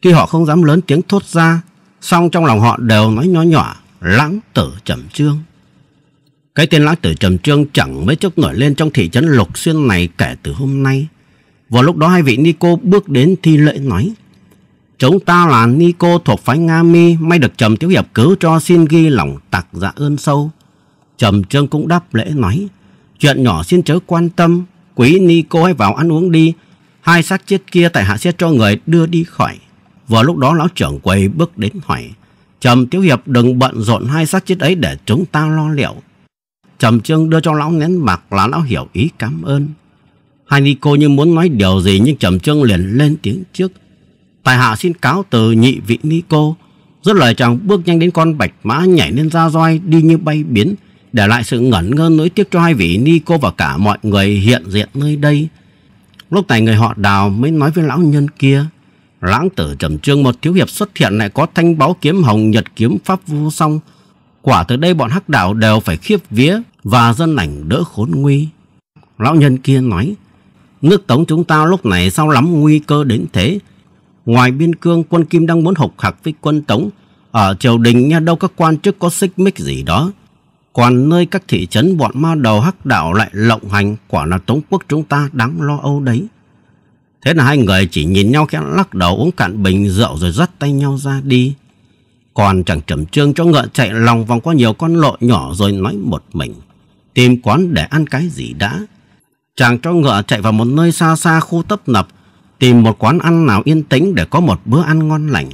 khi họ không dám lớn tiếng thốt ra, song trong lòng họ đều nói nhỏ nhỏ lãng tử Trầm Trương. Cái tên lãng tử Trầm Trương chẳng mấy chốc nổi lên trong thị trấn Lục Xuyên này kể từ hôm nay. Vào lúc đó hai vị Nico bước đến thi lễ nói. Chúng ta là Nico thuộc phái Nga Mi may được Trầm Tiếu Hiệp cứu cho xin ghi lòng tạc dạ ơn sâu. Trầm Trương cũng đáp lễ nói, chuyện nhỏ xin chớ quan tâm, quý ni cô hãy vào ăn uống đi, hai xác chết kia tại hạ sẽ cho người đưa đi khỏi. Vào lúc đó lão trưởng quầy bước đến hỏi, Trầm thiếu Hiệp đừng bận rộn hai xác chết ấy để chúng ta lo liệu. Trầm Trương đưa cho lão nén bạc là lão hiểu ý cảm ơn. Hai ni cô như muốn nói điều gì nhưng Trầm Trương liền lên tiếng trước. Tài hạ xin cáo từ nhị vị ni cô. Rất lời chàng bước nhanh đến con bạch mã nhảy lên ra roi đi như bay biến để lại sự ngẩn ngơ nối tiếc cho hai vị ni cô và cả mọi người hiện diện nơi đây. Lúc này người họ đào mới nói với lão nhân kia. Lãng tử trầm trương một thiếu hiệp xuất hiện lại có thanh báo kiếm hồng nhật kiếm pháp vô song. Quả từ đây bọn hắc đạo đều phải khiếp vía và dân lành đỡ khốn nguy. Lão nhân kia nói, nước tống chúng ta lúc này sao lắm nguy cơ đến thế. Ngoài biên cương quân kim đang muốn hộc hạc với quân tống. Ở triều đình nha đâu các quan chức có xích mích gì đó còn nơi các thị trấn bọn ma đầu hắc đạo lại lộng hành quả là Tống quốc chúng ta đáng lo âu đấy. Thế là hai người chỉ nhìn nhau khẽ lắc đầu uống cạn bình rượu rồi dắt tay nhau ra đi. Còn chẳng trầm trương cho ngựa chạy lòng vòng qua nhiều con lộ nhỏ rồi nói một mình. Tìm quán để ăn cái gì đã. Chàng cho ngựa chạy vào một nơi xa xa khu tấp nập. Tìm một quán ăn nào yên tĩnh để có một bữa ăn ngon lành.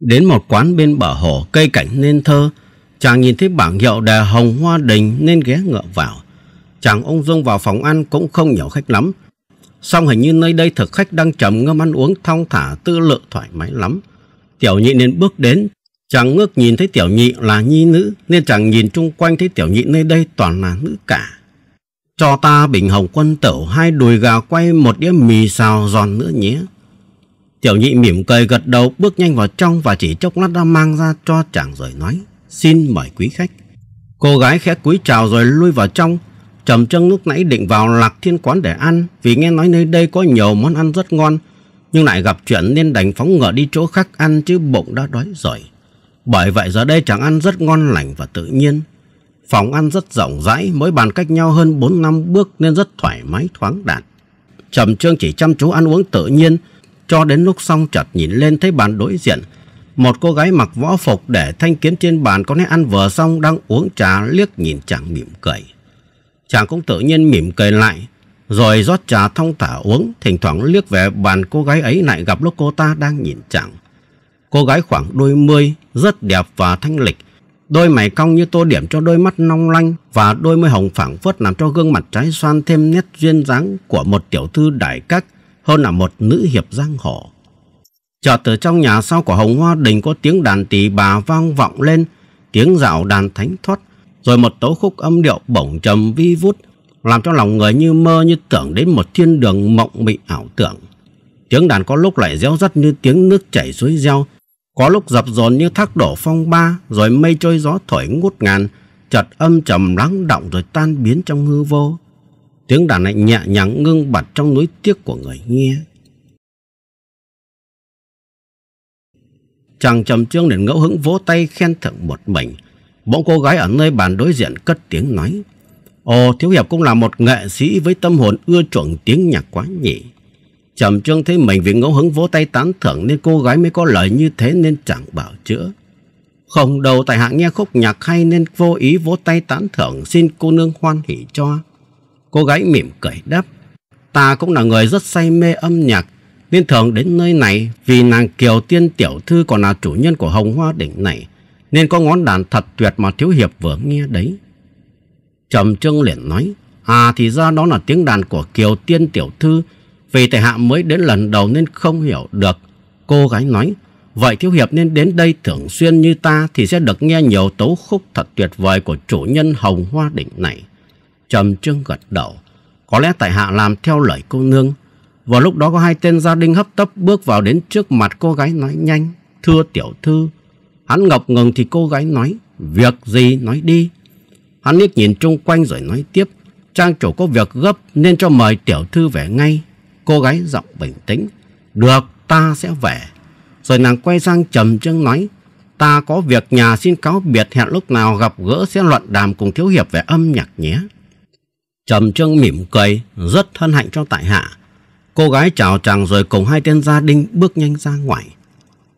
Đến một quán bên bờ hồ cây cảnh nên thơ Chàng nhìn thấy bảng hiệu đề hồng hoa đình nên ghé ngựa vào. Chàng ung dung vào phòng ăn cũng không nhiều khách lắm. xong hình như nơi đây thực khách đang trầm ngâm ăn uống thong thả tư lự thoải mái lắm. Tiểu nhị nên bước đến. Chàng ngước nhìn thấy tiểu nhị là nhi nữ nên chàng nhìn chung quanh thấy tiểu nhị nơi đây toàn là nữ cả. Cho ta bình hồng quân tẩu hai đùi gà quay một đĩa mì xào giòn nữa nhé. Tiểu nhị mỉm cười gật đầu bước nhanh vào trong và chỉ chốc lát đã mang ra cho chàng rồi nói. Xin mời quý khách. Cô gái khẽ cúi chào rồi lui vào trong. Trầm Trân lúc nãy định vào Lạc Thiên Quán để ăn vì nghe nói nơi đây có nhiều món ăn rất ngon. Nhưng lại gặp chuyện nên đành phóng ngựa đi chỗ khác ăn chứ bụng đã đói rồi. Bởi vậy giờ đây chẳng ăn rất ngon lành và tự nhiên. Phòng ăn rất rộng rãi, mỗi bàn cách nhau hơn 4 năm bước nên rất thoải mái thoáng đạt. Trầm Trương chỉ chăm chú ăn uống tự nhiên, cho đến lúc xong chợt nhìn lên thấy bàn đối diện một cô gái mặc võ phục để thanh kiếm trên bàn có nét ăn vừa xong đang uống trà liếc nhìn chàng mỉm cười. Chàng cũng tự nhiên mỉm cười lại, rồi rót trà thong thả uống, thỉnh thoảng liếc về bàn cô gái ấy lại gặp lúc cô ta đang nhìn chàng. Cô gái khoảng đôi mươi, rất đẹp và thanh lịch, đôi mày cong như tô điểm cho đôi mắt long lanh và đôi môi hồng phảng phất làm cho gương mặt trái xoan thêm nét duyên dáng của một tiểu thư đại cách hơn là một nữ hiệp giang hồ. Chợt từ trong nhà sau của Hồng Hoa Đình có tiếng đàn tỳ bà vang vọng lên, tiếng dạo đàn thánh thoát, rồi một tấu khúc âm điệu bổng trầm vi vút, làm cho lòng người như mơ như tưởng đến một thiên đường mộng mị ảo tưởng. Tiếng đàn có lúc lại réo rắt như tiếng nước chảy suối reo, có lúc dập dồn như thác đổ phong ba, rồi mây trôi gió thổi ngút ngàn, chợt âm trầm lắng động rồi tan biến trong hư vô. Tiếng đàn lạnh nhẹ nhàng ngưng bặt trong núi tiếc của người nghe. Chàng trầm trương liền ngẫu hứng vỗ tay khen thưởng một mình. Bỗng cô gái ở nơi bàn đối diện cất tiếng nói. Ồ, Thiếu Hiệp cũng là một nghệ sĩ với tâm hồn ưa chuộng tiếng nhạc quá nhỉ. Trầm trương thấy mình vì ngẫu hứng vỗ tay tán thưởng nên cô gái mới có lời như thế nên chẳng bảo chữa. Không đầu tại hạ nghe khúc nhạc hay nên vô ý vỗ tay tán thưởng xin cô nương hoan hỉ cho. Cô gái mỉm cười đáp. Ta cũng là người rất say mê âm nhạc nên thường đến nơi này vì nàng Kiều Tiên Tiểu Thư còn là chủ nhân của hồng hoa đỉnh này, nên có ngón đàn thật tuyệt mà Thiếu Hiệp vừa nghe đấy. Trầm Trương liền nói, à thì ra đó là tiếng đàn của Kiều Tiên Tiểu Thư, vì tại hạ mới đến lần đầu nên không hiểu được. Cô gái nói, vậy Thiếu Hiệp nên đến đây thường xuyên như ta thì sẽ được nghe nhiều tấu khúc thật tuyệt vời của chủ nhân hồng hoa đỉnh này. Trầm Trương gật đầu, có lẽ tại hạ làm theo lời cô nương, vào lúc đó có hai tên gia đình hấp tấp bước vào đến trước mặt cô gái nói nhanh. Thưa tiểu thư. Hắn ngọc ngừng thì cô gái nói. Việc gì nói đi. Hắn liếc nhìn chung quanh rồi nói tiếp. Trang chủ có việc gấp nên cho mời tiểu thư về ngay. Cô gái giọng bình tĩnh. Được, ta sẽ về. Rồi nàng quay sang trầm trương nói. Ta có việc nhà xin cáo biệt hẹn lúc nào gặp gỡ sẽ luận đàm cùng thiếu hiệp về âm nhạc nhé. Trầm trương mỉm cười, rất thân hạnh cho tại hạ. Cô gái chào chàng rồi cùng hai tên gia đình bước nhanh ra ngoài.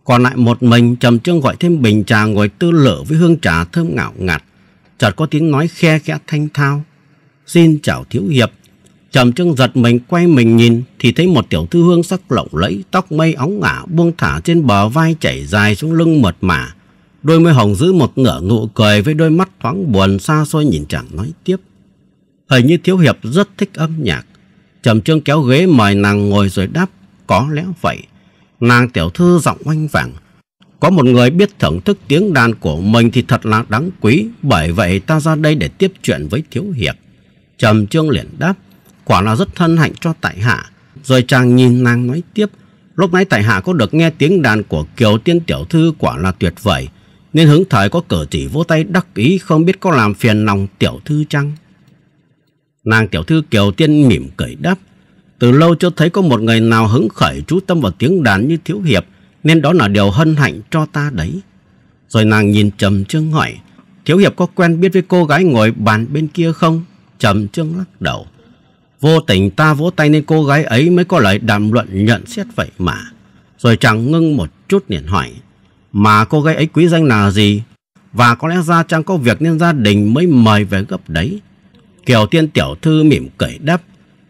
Còn lại một mình Trầm Trương gọi thêm bình trà ngồi tư lở với hương trà thơm ngạo ngạt. Chợt có tiếng nói khe khẽ thanh thao. Xin chào thiếu hiệp. Trầm Trương giật mình quay mình nhìn thì thấy một tiểu thư hương sắc lộng lẫy, tóc mây óng ngả buông thả trên bờ vai chảy dài xuống lưng mượt mà. Đôi môi hồng giữ một nửa nụ cười với đôi mắt thoáng buồn xa xôi nhìn chàng nói tiếp. Hình như thiếu hiệp rất thích âm nhạc. Trầm Trương kéo ghế mời nàng ngồi rồi đáp Có lẽ vậy Nàng tiểu thư giọng oanh vàng Có một người biết thưởng thức tiếng đàn của mình Thì thật là đáng quý Bởi vậy ta ra đây để tiếp chuyện với thiếu hiệp Trầm Trương liền đáp Quả là rất thân hạnh cho tại hạ Rồi chàng nhìn nàng nói tiếp Lúc nãy tại hạ có được nghe tiếng đàn của Kiều Tiên Tiểu Thư quả là tuyệt vời Nên hứng thời có cử chỉ vô tay đắc ý Không biết có làm phiền lòng Tiểu Thư chăng Nàng tiểu thư Kiều Tiên mỉm cười đáp. Từ lâu chưa thấy có một người nào hứng khởi chú tâm vào tiếng đàn như Thiếu Hiệp, nên đó là điều hân hạnh cho ta đấy. Rồi nàng nhìn Trầm Trương hỏi, Thiếu Hiệp có quen biết với cô gái ngồi bàn bên kia không? Trầm Trương lắc đầu. Vô tình ta vỗ tay nên cô gái ấy mới có lời đàm luận nhận xét vậy mà. Rồi chàng ngưng một chút liền hỏi, mà cô gái ấy quý danh là gì? Và có lẽ ra chàng có việc nên gia đình mới mời về gấp đấy. Kiều Tiên tiểu thư mỉm cười đáp.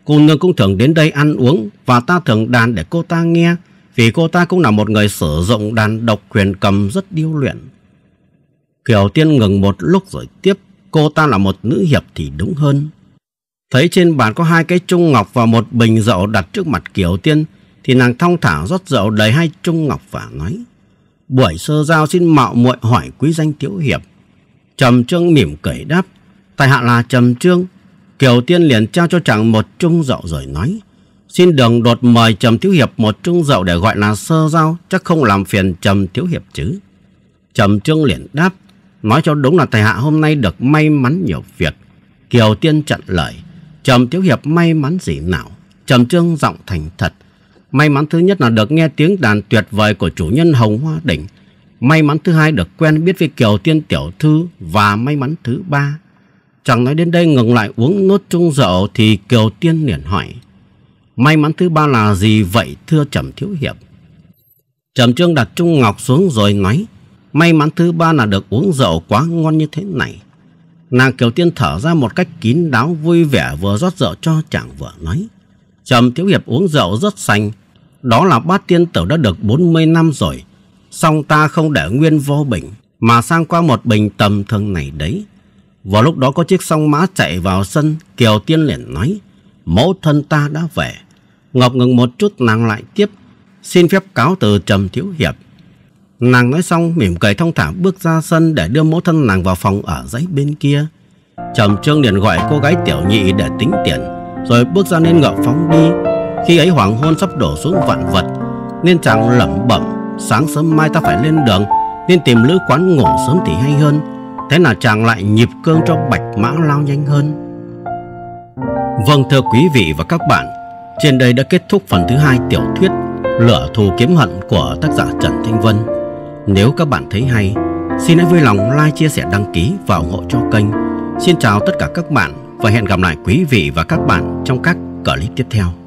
Cô nương cũng thường đến đây ăn uống và ta thường đàn để cô ta nghe vì cô ta cũng là một người sử dụng đàn độc quyền cầm rất điêu luyện. Kiều Tiên ngừng một lúc rồi tiếp. Cô ta là một nữ hiệp thì đúng hơn. Thấy trên bàn có hai cái trung ngọc và một bình rượu đặt trước mặt Kiều Tiên thì nàng thong thả rót rượu đầy hai trung ngọc và nói buổi sơ giao xin mạo muội hỏi quý danh tiểu hiệp trầm trương mỉm cười đáp Tài hạ là trầm trương. Kiều Tiên liền trao cho chàng một chung rượu rồi nói. Xin đừng đột mời Trầm Thiếu Hiệp một chung rượu để gọi là sơ giao, chắc không làm phiền Trầm Thiếu Hiệp chứ. Trầm Trương liền đáp, nói cho đúng là tài hạ hôm nay được may mắn nhiều việc. Kiều Tiên chặn lời, Trầm Thiếu Hiệp may mắn gì nào? Trầm Trương giọng thành thật. May mắn thứ nhất là được nghe tiếng đàn tuyệt vời của chủ nhân Hồng Hoa Đỉnh. May mắn thứ hai được quen biết với Kiều Tiên Tiểu Thư và may mắn thứ ba Chẳng nói đến đây ngừng lại uống nốt chung rượu thì Kiều Tiên liền hỏi. May mắn thứ ba là gì vậy thưa Trầm Thiếu Hiệp? Trầm Trương đặt Trung Ngọc xuống rồi nói. May mắn thứ ba là được uống rượu quá ngon như thế này. Nàng Kiều Tiên thở ra một cách kín đáo vui vẻ vừa rót rượu cho chàng vừa nói. Trầm Thiếu Hiệp uống rượu rất xanh Đó là bát tiên tử đã được 40 năm rồi. Xong ta không để nguyên vô bình mà sang qua một bình tầm thường này đấy. Vào lúc đó có chiếc song mã chạy vào sân, Kiều Tiên liền nói, mẫu thân ta đã về. Ngọc ngừng một chút nàng lại tiếp, xin phép cáo từ Trầm Thiếu Hiệp. Nàng nói xong mỉm cười thông thả bước ra sân để đưa mẫu thân nàng vào phòng ở dãy bên kia. Trầm Trương liền gọi cô gái tiểu nhị để tính tiền, rồi bước ra nên ngựa phóng đi. Khi ấy hoàng hôn sắp đổ xuống vạn vật, nên chàng lẩm bẩm, sáng sớm mai ta phải lên đường, nên tìm lữ quán ngủ sớm thì hay hơn. Thế là chàng lại nhịp cương cho bạch mã lao nhanh hơn Vâng thưa quý vị và các bạn Trên đây đã kết thúc phần thứ hai tiểu thuyết Lửa thù kiếm hận của tác giả Trần Thanh Vân Nếu các bạn thấy hay Xin hãy vui lòng like, chia sẻ, đăng ký và ủng hộ cho kênh Xin chào tất cả các bạn Và hẹn gặp lại quý vị và các bạn trong các clip tiếp theo